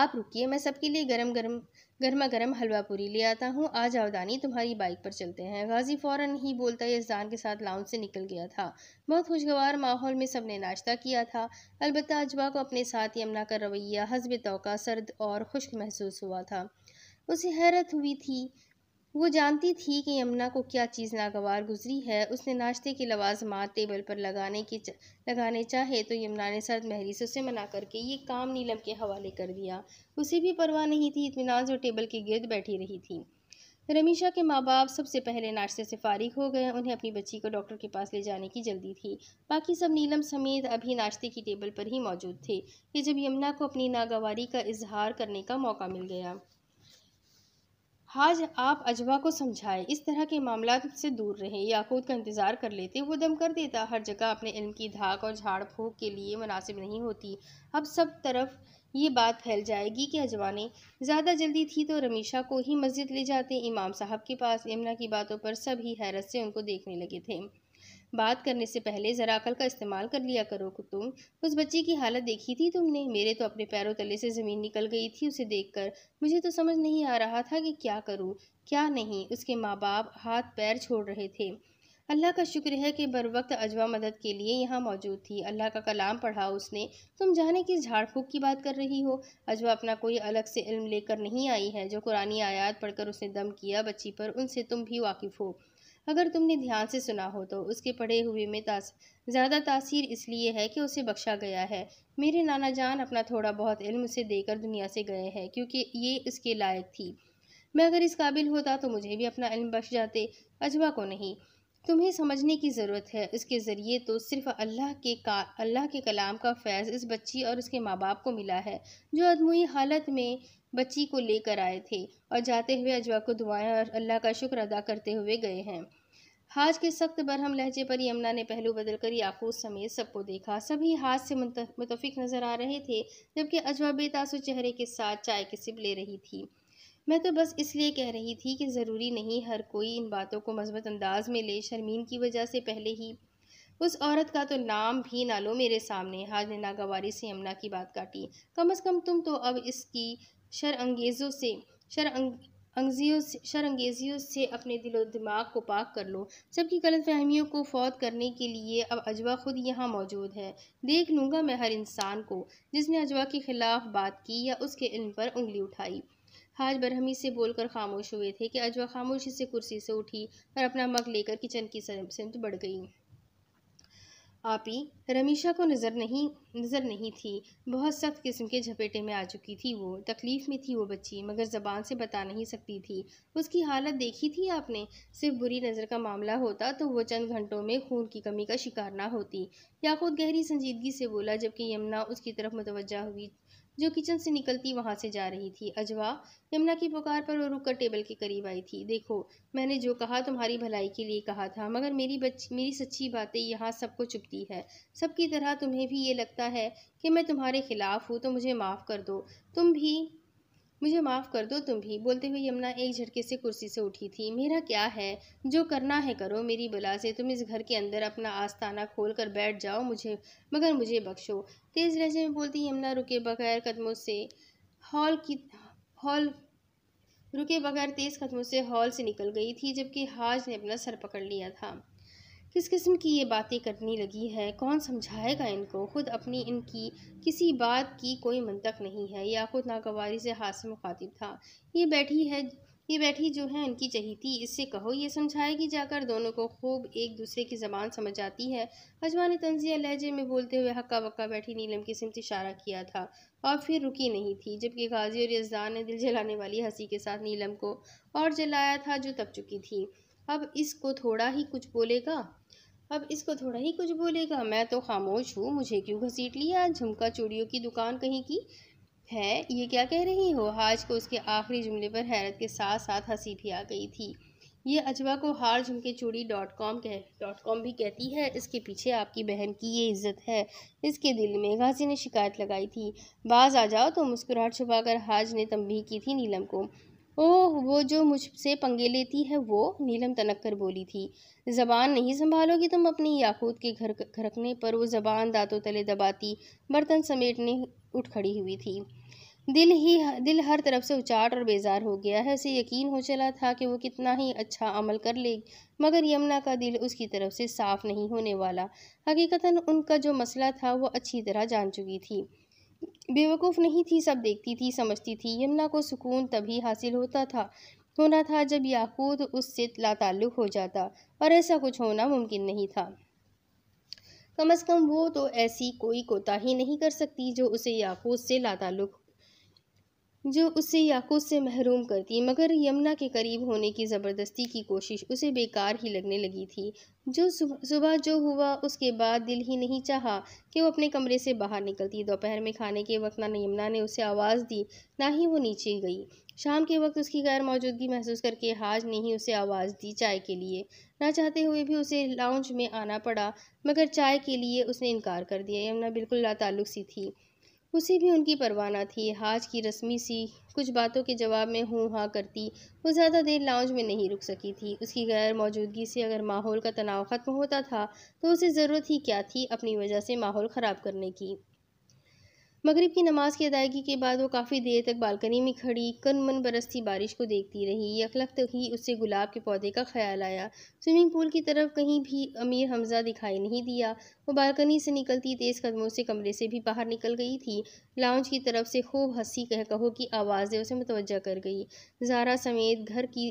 आप रुकिए मैं सबके लिए गरम गरम गर्मा गर्म हलवा पूरी ले आता हूँ आ जाओ दानी तुम्हारी बाइक पर चलते हैं गाजी फ़ौरन ही बोलता यजदान के साथ लाउंज से निकल गया था बहुत खुशगवार माहौल में सबने नाश्ता किया था अलबत् अजवा को अपने साथ यमुना का रवैया हजब तो सर्द और खुश्क महसूस हुआ था उसे हैरत हुई थी वो जानती थी कि यमुना को क्या चीज़ नागवार गुजरी है उसने नाश्ते की लवाजमात टेबल पर लगाने की लगाने चाहे तो यमुना ने सर्द महरी से उसे मना करके ये काम नीलम के हवाले कर दिया उसे भी परवाह नहीं थी इतमान जो टेबल के गिरद बैठी रही थी रमीशा के माँ बाप सबसे पहले नाश्ते से फारिग हो गए उन्हें अपनी बच्ची को डॉक्टर के पास ले जाने की जल्दी थी बाकी सब नीलम समेत अभी नाश्ते की टेबल पर ही मौजूद थे कि जब यमुना को अपनी नागवारी का इजहार करने का मौका मिल गया हाज आप अजवा को समझाएं इस तरह के मामला से दूर रहें याकूत का इंतज़ार कर लेते वो दम कर देता हर जगह अपने इल्म की धाक और झाड़ फूक के लिए मुनासिब नहीं होती अब सब तरफ ये बात फैल जाएगी कि अजवाने ज़्यादा जल्दी थी तो रमीशा को ही मस्जिद ले जाते इमाम साहब के पास यमुना की बातों पर सभी हैरत से उनको देखने लगे थे बात करने से पहले ज़रा अकल का इस्तेमाल कर लिया करो तुम उस बच्ची की हालत देखी थी तुमने मेरे तो अपने पैरों तले से ज़मीन निकल गई थी उसे देखकर मुझे तो समझ नहीं आ रहा था कि क्या करूँ क्या नहीं उसके माँ बाप हाथ पैर छोड़ रहे थे अल्लाह का शुक्र है कि बर वक्त अजवा मदद के लिए यहाँ मौजूद थी अल्लाह का कलाम पढ़ा उसने तुम जाने किस झाड़ फूक की बात कर रही हो अजवा अपना कोई अलग से इल्म लेकर नहीं आई है जो कुरानी आयात पढ़कर उसने दम किया बच्ची पर उनसे तुम भी वाकिफ़ हो अगर तुमने ध्यान से सुना हो तो उसके पढ़े हुए में तास ज़्यादा तासीर इसलिए है कि उसे बख्शा गया है मेरे नाना जान अपना थोड़ा बहुत इल्म उसे देकर दुनिया से गए हैं क्योंकि ये इसके लायक थी मैं अगर इस काबिल होता तो मुझे भी अपना इल्म बख्श जाते अजवा को नहीं तुम्हें समझने की ज़रूरत है इसके ज़रिए तो सिर्फ अल्लाह के का अल्लाह के कलाम का फैज़ इस बच्ची और उसके माँ बाप को मिला है जो अदमुई हालत में बच्ची को लेकर आए थे और जाते हुए अजवा को दुआएं और अल्लाह का शुक्र अदा करते हुए गए हैं हाज के सख्त बरहम लहजे पर यमुना ने पहलू बदल कर याकूब समेत सबको देखा सभी हाथ से मुतफिक नजर आ रहे थे जबकि अजवा बेतासु चेहरे के साथ चाय के सिप ले रही थी मैं तो बस इसलिए कह रही थी कि ज़रूरी नहीं हर कोई इन बातों को मजबूत अंदाज में ले शर्मीन की वजह से पहले ही उस औरत का तो नाम भी ना लो मेरे सामने हाज ने नागवारी से यमुना की बात काटी कम अज़ कम तुम तो अब इसकी शर अंगेज़ों से शर अंग... अंगजियों से शरअंगेजियों से अपने दिलो दिमाग को पाक कर लो जबकि गलत फहमियों को फौत करने के लिए अब अजवा खुद यहाँ मौजूद है देख लूँगा मैं हर इंसान को जिसने अजवा के ख़िलाफ़ बात की या उसके इल्म पर उंगली उठाई हाज बरहमी से बोलकर खामोश हुए थे कि अजवा खामोशी से कुर्सी से उठी और अपना मग लेकर किचन की सिमत बढ़ गई आपी रमीशा को नज़र नहीं नज़र नहीं थी बहुत सख्त किस्म के झपेटे में आ चुकी थी वो तकलीफ़ में थी वो बच्ची मगर ज़बान से बता नहीं सकती थी उसकी हालत देखी थी आपने सिर्फ बुरी नज़र का मामला होता तो वो चंद घंटों में खून की कमी का शिकार ना होती याकूत गहरी संजीदगी से बोला जबकि यमुना उसकी तरफ मुतवजा हुई जो किचन से निकलती वहाँ से जा रही थी अजवा यमुना की पुकार पर वो रुककर टेबल के करीब आई थी देखो मैंने जो कहा तुम्हारी भलाई के लिए कहा था मगर मेरी बच्ची मेरी सच्ची बातें यहाँ सबको चुपती है सबकी तरह तुम्हें भी ये लगता है कि मैं तुम्हारे खिलाफ हूँ तो मुझे माफ़ कर दो तुम भी मुझे माफ़ कर दो तुम भी बोलते हुए यमुना एक झटके से कुर्सी से उठी थी मेरा क्या है जो करना है करो मेरी बला से तुम इस घर के अंदर अपना आस्ताना खोल कर बैठ जाओ मुझे मगर मुझे बख्शो तेज़ लहजे में बोलती यमुना रुके बगैर कदमों से हॉल की हॉल रुके बगैर तेज़ कदमों से हॉल से निकल गई थी जबकि हाज ने अपना सर पकड़ लिया था किस किस्म की ये बातें करने लगी है कौन समझाएगा इनको खुद अपनी इनकी किसी बात की कोई मंतक नहीं है या खुद नागवारी से हाथ से मुखातिब था ये बैठी है ये बैठी जो है इनकी चहीती इससे कहो ये समझाएगी जाकर दोनों को खूब एक दूसरे की ज़बान समझ आती है अजमा तंजिया लहजे में बोलते हुए हक्का बक्का बैठी नीलम की सिमत इशारा किया था और फिर रुकी नहीं थी जबकि गाजी और यजदान ने दिल जलाने वाली हंसी के साथ नीलम को और जलाया था जो तप चुकी थी अब इसको थोड़ा ही कुछ बोलेगा अब इसको थोड़ा ही कुछ बोलेगा मैं तो खामोश हूँ मुझे क्यों घसीट लिया झुमका चूड़ियों की दुकान कहीं की है ये क्या कह रही हो हाज को उसके आखिरी जुमले पर हैरत के साथ साथ हंसी भी आ गई थी ये अजवा को हार झुमके चूड़ी डॉट कॉम कह डॉट कॉम भी कहती है इसके पीछे आपकी बहन की ये इज्जत है इसके दिल में गाजी ने शिकायत लगाई थी बाज आ जाओ तो मुस्कुराहट छुपा कर हाज ने तंबी की थी नीलम को ओह वो जो मुझसे पंगे लेती है वो नीलम तनक कर बोली थी ज़बान नहीं संभालोगी तुम अपनी याकूत के घर घरकने पर वो ज़बान दांतों तले दबाती बर्तन समेटने उठ खड़ी हुई थी दिल ही दिल हर तरफ से उचाट और बेजार हो गया है उसे यकीन हो चला था कि वो कितना ही अच्छा अमल कर ले मगर यमुना का दिल उसकी तरफ से साफ नहीं होने वाला हकीकता उनका जो मसला था वो अच्छी तरह जान चुकी थी बेवकूफ़ नहीं थी सब देखती थी समझती थी यमुना को सुकून तभी हासिल होता था होना था जब याकूत उससे लाताल्लुक हो जाता और ऐसा कुछ होना मुमकिन नहीं था कम अज़ कम वो तो ऐसी कोई कोताही नहीं कर सकती जो उसे याकूत से लाताल्लुक जो उसे याकूत से महरूम करती मगर यमुना के करीब होने की ज़बरदस्ती की कोशिश उसे बेकार ही लगने लगी थी जो सुबह जो हुआ उसके बाद दिल ही नहीं चाहा कि वो अपने कमरे से बाहर निकलती दोपहर में खाने के वक्त ना यमुना ने उसे आवाज़ दी ना ही वो नीचे गई शाम के वक्त उसकी गैर मौजूदगी महसूस करके हाज ने ही उसे आवाज़ दी चाय के लिए ना चाहते हुए भी उसे लाउंज में आना पड़ा मगर चाय के लिए उसने इनकार कर दिया यमुना बिल्कुल लाताल्लुक सी थी उसे भी उनकी परवाह ना थी हाज की रस्मी सी कुछ बातों के जवाब में हूँ हाँ करती वो ज़्यादा देर लाउंज में नहीं रुक सकी थी उसकी गैर मौजूदगी से अगर माहौल का तनाव ख़त्म होता था तो उसे ज़रूरत ही क्या थी अपनी वजह से माहौल ख़राब करने की मगरिब की नमाज की अदायगी के बाद वो काफ़ी देर तक बालकनी में खड़ी कन मन बरसती बारिश को देखती रही यकलक तक तो ही उससे गुलाब के पौधे का ख्याल आया स्विमिंग पूल की तरफ कहीं भी अमीर हमजा दिखाई नहीं दिया वो बालकनी से निकलती तेज़ कदमों से कमरे से भी बाहर निकल गई थी लाउंज की तरफ से खूब हंसी कह कहो की आवाज़ें उसे मुतवजा कर गई जारा समेत घर की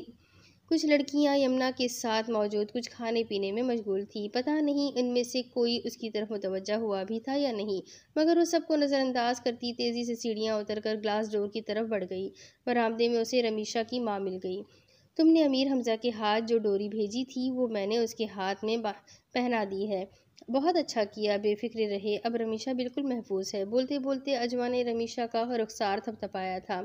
कुछ लड़कियां यमुना के साथ मौजूद कुछ खाने पीने में मशगूल थी पता नहीं इनमें से कोई उसकी तरफ मुतवजह हुआ भी था या नहीं मगर वो सबको नज़रअंदाज करती तेज़ी से सीढ़ियाँ उतर कर ग्लास डोर की तरफ बढ़ गई बरामदे में उसे रमीशा की माँ मिल गई तुमने अमीर हमज़ा के हाथ जो डोरी भेजी थी वो मैंने उसके हाथ में पहना दी है बहुत अच्छा किया बेफिक्र रहे अब रमीशा बिल्कुल महफूज है बोलते बोलते अजवा ने रमीशा का रुखसार थपथपाया था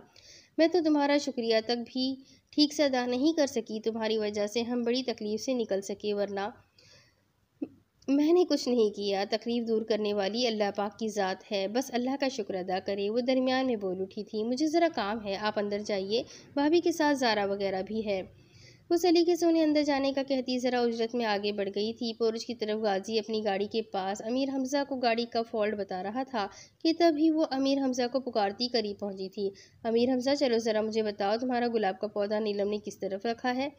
मैं तो तुम्हारा शुक्रिया तक भी ठीक से अदा नहीं कर सकी तुम्हारी वजह से हम बड़ी तकलीफ़ से निकल सके वरना मैंने कुछ नहीं किया तकलीफ़ दूर करने वाली अल्लाह पाक की ज़ात है बस अल्लाह का शुक्र अदा करे वो दरमियान में बोल उठी थी मुझे ज़रा काम है आप अंदर जाइए भाभी के साथ जारा वगैरह भी है वो सलीके से उन्हें अंदर जाने का कहती ज़रा उजरत में आगे बढ़ गई थी पोरुज की तरफ गाजी अपनी गाड़ी के पास अमीर हमज़ा को गाड़ी का फॉल्ट बता रहा था कि तभी वो अमीर हमज़ा को पुकारती करीब पहुंची थी अमीर हमज़ा चलो ज़रा मुझे बताओ तुम्हारा गुलाब का पौधा नीलम ने किस तरफ रखा है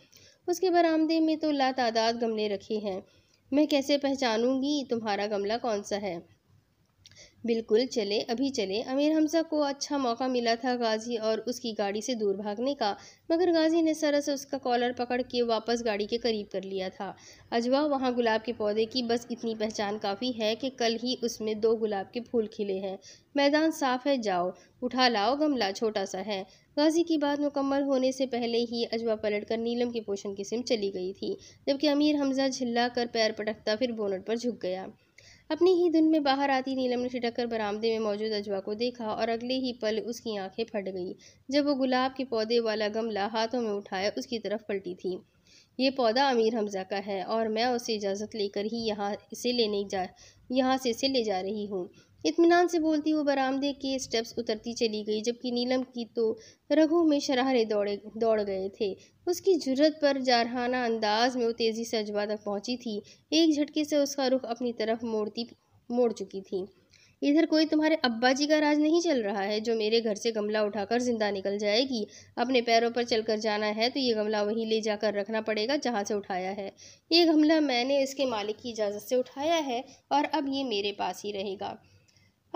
उसके बरामदे में तो ला तादाद गमले रखे हैं मैं कैसे पहचानूंगी तुम्हारा गमला कौन सा है बिल्कुल चले अभी चले अमीर हमजा को अच्छा मौका मिला था गाजी और उसकी गाड़ी से दूर भागने का मगर गाजी ने सरा से उसका कॉलर पकड़ के वापस गाड़ी के करीब कर लिया था अजवा वहाँ गुलाब के पौधे की बस इतनी पहचान काफ़ी है कि कल ही उसमें दो गुलाब के फूल खिले हैं मैदान साफ है जाओ उठा लाओ गमला छोटा सा है गाजी की बात मुकम्मल होने से पहले ही अजवा पलट कर नीलम के पोषण की सिम चली गई थी जबकि अमीर हमजा झिल्ला कर पैर पटकता फिर बोनट पर झुक गया अपनी ही धुन में बाहर आती नीलम ने छिटक कर बरामदे में मौजूद अजवा को देखा और अगले ही पल उसकी आंखें फट गई जब वो गुलाब के पौधे वाला गमला हाथों में उठाया उसकी तरफ पलटी थी ये पौधा अमीर हमजा का है और मैं उसे इजाज़त लेकर ही यहाँ इसे लेने जा यहाँ से इसे ले जा रही हूँ इतमान से बोलती हुई बरामदे के स्टेप्स उतरती चली गई जबकि नीलम की तो रगों में शरारे दौड़े दौड़ गए थे उसकी जरूरत पर जारहाना अंदाज में वो तेज़ी से अजवा तक पहुँची थी एक झटके से उसका रुख अपनी तरफ मोड़ती मोड़ चुकी थी इधर कोई तुम्हारे अब्बा जी का राज नहीं चल रहा है जो मेरे घर से गमला उठाकर जिंदा निकल जाएगी अपने पैरों पर चलकर जाना है तो ये गमला वहीं ले जाकर रखना पड़ेगा जहाँ से उठाया है ये गमला मैंने इसके मालिक की इजाज़त से उठाया है और अब ये मेरे पास ही रहेगा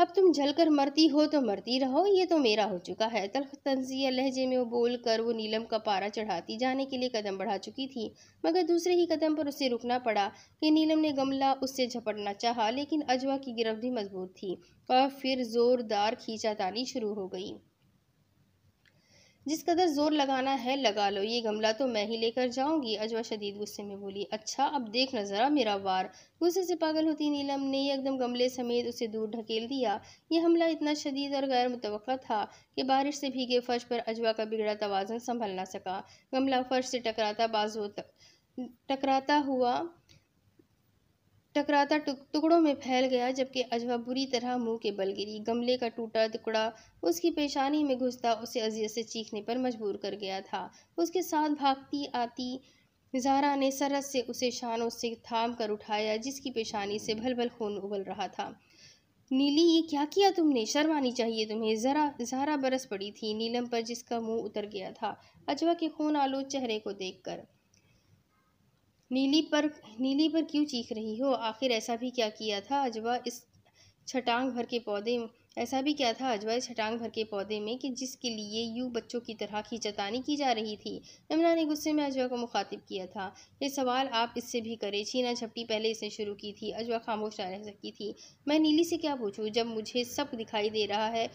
अब तुम जलकर मरती हो तो मरती रहो ये तो मेरा हो चुका है तंजिया लहजे में वो बोल कर वो नीलम का पारा चढ़ाती जाने के लिए कदम बढ़ा चुकी थी मगर दूसरे ही कदम पर उसे रुकना पड़ा कि नीलम ने गमला उससे झपटना चाहा लेकिन अजवा की गिरफ्त भी मजबूत थी और फिर ज़ोरदार तानी शुरू हो गई जिस कदर जोर लगाना है लगा लो ये गमला तो मैं ही लेकर जाऊंगी अजवा शदीद गुस्से में बोली अच्छा अब देख न ज़रा मेरा वार गुस्से से पागल होती नीलम ने एकदम गमले समेत उसे दूर ढकेल दिया यह हमला इतना शदीद और गैर मुतव था कि बारिश से भीगे फर्श पर अजवा का बिगड़ा तोज़न संभल ना सका गमला फर्श से टकराता बाजू तक टकराता हुआ टकराता टुक, टुकड़ों में फैल गया जबकि अजवा बुरी तरह मुंह के बल गिरी गमले का टूटा टुकड़ा उसकी पेशानी में घुसता उसे अजियत से चीखने पर मजबूर कर गया था उसके साथ भागती आती जारा ने सरस से उसे शानों से थाम कर उठाया जिसकी पेशानी से भल भल खून उबल रहा था नीली ये क्या किया तुमने शर्म आनी चाहिए तुम्हें ज़रा जारा बरस पड़ी थी नीलम पर जिसका मुंह उतर गया था अजवा के खून आलू चेहरे को देखकर नीली पर नीली पर क्यों चीख रही हो आखिर ऐसा भी क्या किया था अजवा इस छटांग भर के पौधे ऐसा भी क्या था अजवा इस छटांग भर के पौधे में कि जिसके लिए यूँ बच्चों की तरह खींचतानी की जा रही थी यमुना ने गुस्से में अजवा को मुखातिब किया था ये सवाल आप इससे भी करें छीना छपटी पहले इसने शुरू की थी अजवा खामोश ना रह सकी थी मैं नीली से क्या पूछूँ जब मुझे सब दिखाई दे रहा है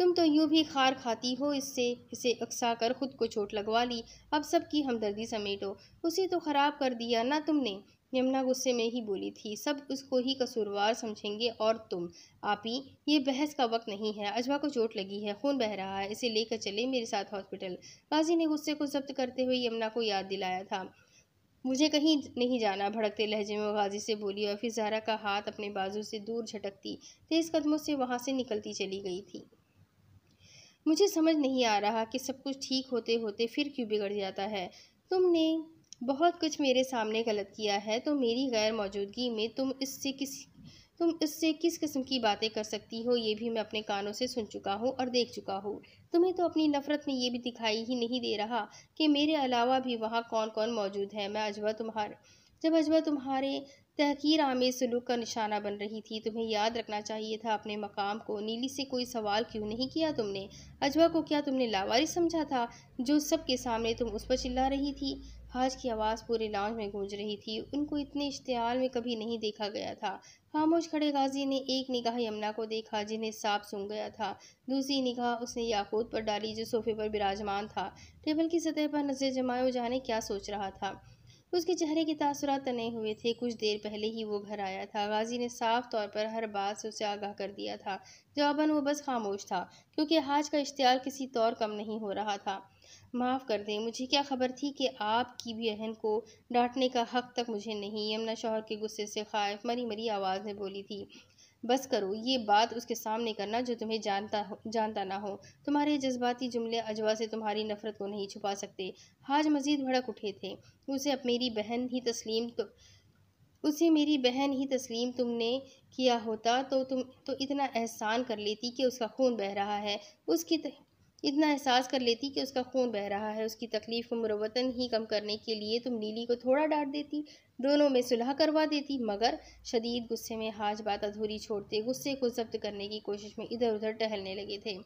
तुम तो यूँ भी खार खाती हो इससे इसे उकसा कर खुद को चोट लगवा ली अब सबकी हमदर्दी समेटो उसे तो ख़राब कर दिया ना तुमने यमुना गुस्से में ही बोली थी सब उसको ही कसूरवार समझेंगे और तुम आप ही ये बहस का वक्त नहीं है अजवा को चोट लगी है खून बह रहा है इसे लेकर चले मेरे साथ हॉस्पिटल गाजी ने गुस्से को जब्त करते हुए यमुना को याद दिलाया था मुझे कहीं नहीं जाना भड़कते लहजे में गाजी से बोली और फिर जहरा का हाथ अपने बाजू से दूर झटकती तेज़ कदमों से वहाँ से निकलती चली गई थी मुझे समझ नहीं आ रहा कि सब कुछ ठीक होते होते फिर क्यों बिगड़ जाता है तुमने बहुत कुछ मेरे सामने गलत किया है तो मेरी गैर मौजूदगी में तुम इससे किस तुम इससे किस किस्म की बातें कर सकती हो ये भी मैं अपने कानों से सुन चुका हूँ और देख चुका हूँ तुम्हें तो अपनी नफ़रत में ये भी दिखाई ही नहीं दे रहा कि मेरे अलावा भी वहाँ कौन कौन मौजूद है मैं अजवा तुम्हारे जब अजवा तुम्हारे तहकीर आमेज सलूक का निशाना बन रही थी तुम्हें याद रखना चाहिए था अपने मकाम को नीली से कोई सवाल क्यों नहीं किया तुमने अजवा को क्या तुमने लावारी समझा था जो सबके सामने तुम उस पर चिल्ला रही थी हाज की आवाज़ पूरे लाउंज में गूंज रही थी उनको इतने इश्तियाल में कभी नहीं देखा गया था खामोश खड़े गाजी ने एक निगाह यमुना को देखा जिन्हें सांप सूंघ गया था दूसरी निगाह उसने याकूत पर डाली जो सोफे पर विराजमान था टेबल की सतह पर नजर जमाए जाने क्या सोच रहा था उसके चेहरे के तासर तने तो हुए थे कुछ देर पहले ही वो घर आया था गाजी ने साफ तौर पर हर बात से उसे आगाह कर दिया था जवाबन वो बस खामोश था क्योंकि हाज का इश्तियार किसी तौर कम नहीं हो रहा था माफ़ कर दें मुझे क्या खबर थी कि आपकी भी बहन को डांटने का हक तक मुझे नहीं यमुना शोहर के गुस्से से खाइफ मरी मरी आवाज़ में बोली थी बस करो ये बात उसके सामने करना जो तुम्हें जानता हो जानता ना हो तुम्हारे जज्बाती जुमले अजवा से तुम्हारी नफरत को नहीं छुपा सकते हाज मजीद भड़क उठे थे उसे अब मेरी बहन ही तस्लीम तो उसे मेरी बहन ही तस्लीम तुमने किया होता तो तुम तो इतना एहसान कर लेती कि उसका खून बह रहा है उसकी इतना एहसास कर लेती कि उसका खून बह रहा है उसकी तकलीफ़ को मुरवतन ही कम करने के लिए तुम नीली को थोड़ा डांट देती दोनों में सुलह करवा देती मगर शदीद गुस्से में हाज बात अधूरी छोड़ते गुस्से को जब्त करने की कोशिश में इधर उधर टहलने लगे थे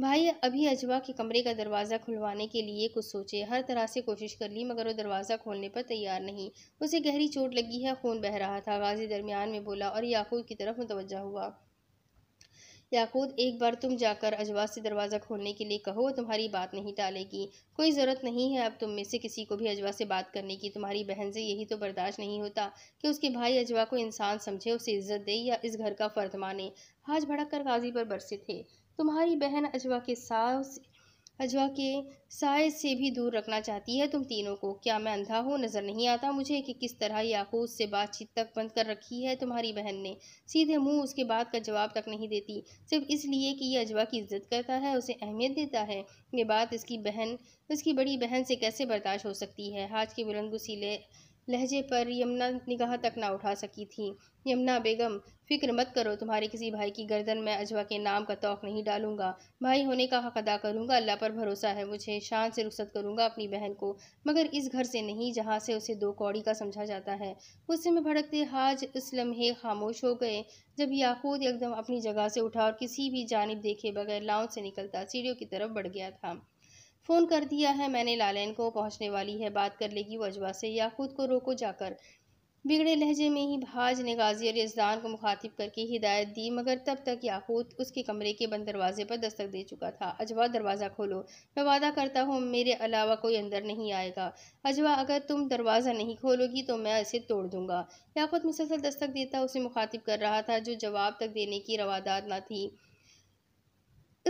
भाई अभी अजवा के कमरे का दरवाज़ा खुलवाने के लिए कुछ सोचे हर तरह से कोशिश कर ली मगर वो दरवाज़ा खोलने पर तैयार नहीं उसे गहरी चोट लगी है खून बह रहा था गाजी दरमियान में बोला और याकूब की तरफ मुतवजा हुआ याकूद एक बार तुम जाकर अजवा से दरवाज़ा खोलने के लिए कहो तुम्हारी बात नहीं टालेगी कोई ज़रूरत नहीं है अब तुम में से किसी को भी अजवा से बात करने की तुम्हारी बहन से यही तो बर्दाश्त नहीं होता कि उसके भाई अजवा को इंसान समझे उसे इज्जत दे या इस घर का फर्द माने हाज भड़क कर गाजी पर बरसे थे तुम्हारी बहन अजवा के सास अजवा के साय से भी दूर रखना चाहती है तुम तीनों को क्या मैं अंधा हूँ नज़र नहीं आता मुझे कि किस तरह याकूब से बातचीत तक बंद कर रखी है तुम्हारी बहन ने सीधे मुंह उसके बात का जवाब तक नहीं देती सिर्फ इसलिए कि यह अजवा की इज्जत करता है उसे अहमियत देता है ये बात इसकी बहन उसकी बड़ी बहन से कैसे बर्दाश्त हो सकती है आज के बुलंद गुसीले लहजे पर यमुना निगाह तक ना उठा सकी थी यमुना बेगम फिक्र मत करो तुम्हारे किसी भाई की गर्दन में अजवा के नाम का तोक नहीं डालूंगा भाई होने का हक अदा करूंगा अल्लाह पर भरोसा है मुझे शान से रुख्सत करूंगा अपनी बहन को मगर इस घर से नहीं जहाँ से उसे दो कौड़ी का समझा जाता है गुस्से में भड़कते हाज इस लम्हे खामोश हो गए जब याकूद एकदम अपनी जगह से उठा और किसी भी जानब देखे बगैर लाउन से निकलता सीढ़ियों की तरफ बढ़ गया था फ़ोन कर दिया है मैंने लालैन को पहुंचने वाली है बात कर लेगी वजवा से या खुद को रोको जाकर बिगड़े लहजे में ही भाज ने गाजी और यजदान को मुखातिब करके हिदायत दी मगर तब तक याकूत उसके कमरे के बंद दरवाजे पर दस्तक दे चुका था अजवा दरवाज़ा खोलो मैं वादा करता हूँ मेरे अलावा कोई अंदर नहीं आएगा अजवा अगर तुम दरवाज़ा नहीं खोलोगी तो मैं इसे तोड़ दूंगा याकूत मुसलसल दस्तक देता उसे मुखातिब कर रहा था जो जवाब तक देने की रवादात ना थी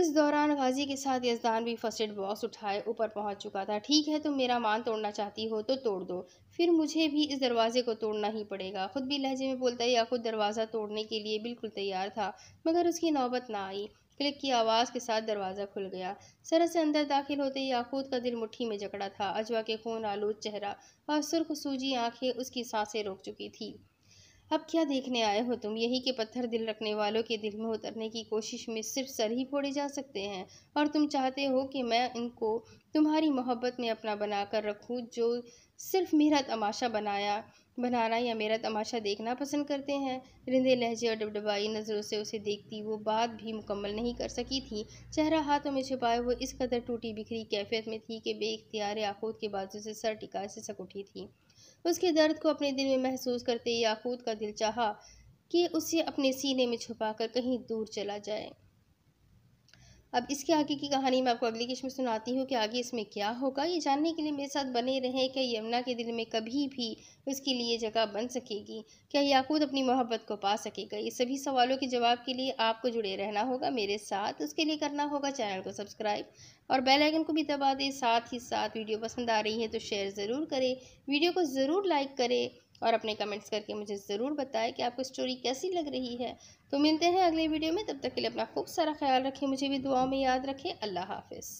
इस दौरान गाजी के साथ यजदान भी फर्स्ट एड बॉक्स उठाए ऊपर पहुंच चुका था ठीक है तुम तो मेरा मान तोड़ना चाहती हो तो तोड़ दो फिर मुझे भी इस दरवाजे को तोड़ना ही पड़ेगा खुद भी लहजे में बोलता या खुद दरवाज़ा तोड़ने के लिए बिल्कुल तैयार था मगर उसकी नौबत ना आई क्लिक की आवाज़ के साथ दरवाज़ा खुल गया सरस से अंदर दाखिल होते ही याकूत का दिल मुट्ठी में जकड़ा था अजवा के खून आलूद चेहरा और सुर्ख सूजी आंखें उसकी सांसें रोक चुकी थी अब क्या देखने आए हो तुम यही कि पत्थर दिल रखने वालों के दिल में उतरने की कोशिश में सिर्फ सर ही फोड़े जा सकते हैं और तुम चाहते हो कि मैं इनको तुम्हारी मोहब्बत में अपना बना कर रखूँ जो सिर्फ मेरा तमाशा बनाया बनाना या मेरा तमाशा देखना पसंद करते हैं रिंदे लहजे और डबडबाई नज़रों से उसे देखती वो बात भी मुकम्मल नहीं कर सकी थी चेहरा हाथों में छुपाए वो इस कदर टूटी बिखरी कैफियत में थी कि बेख्तियार आखूद के बाजू से सर टिकाए से सक उठी थी उसके दर्द को अपने दिल में महसूस करते याकूत का दिल चाहा कि उसे अपने सीने में छुपाकर कहीं दूर चला जाए अब इसके आगे की कहानी मैं आपको अगली किश्त में सुनाती हूँ कि आगे इसमें क्या होगा ये जानने के लिए मेरे साथ बने रहें कि यमुना के दिल में कभी भी उसके लिए जगह बन सकेगी क्या याकूत अपनी मोहब्बत को पा सकेगा ये सभी सवालों के जवाब के लिए आपको जुड़े रहना होगा मेरे साथ उसके लिए करना होगा चैनल को सब्सक्राइब और बेल आइकन को भी दबा दें साथ ही साथ वीडियो पसंद आ रही है तो शेयर ज़रूर करें वीडियो को ज़रूर लाइक करें और अपने कमेंट्स करके मुझे ज़रूर बताएं कि आपको स्टोरी कैसी लग रही है तो मिलते हैं अगले वीडियो में तब तक के लिए अपना खूब सारा ख्याल रखें मुझे भी दुआओं में याद रखें अल्लाह हाफिज़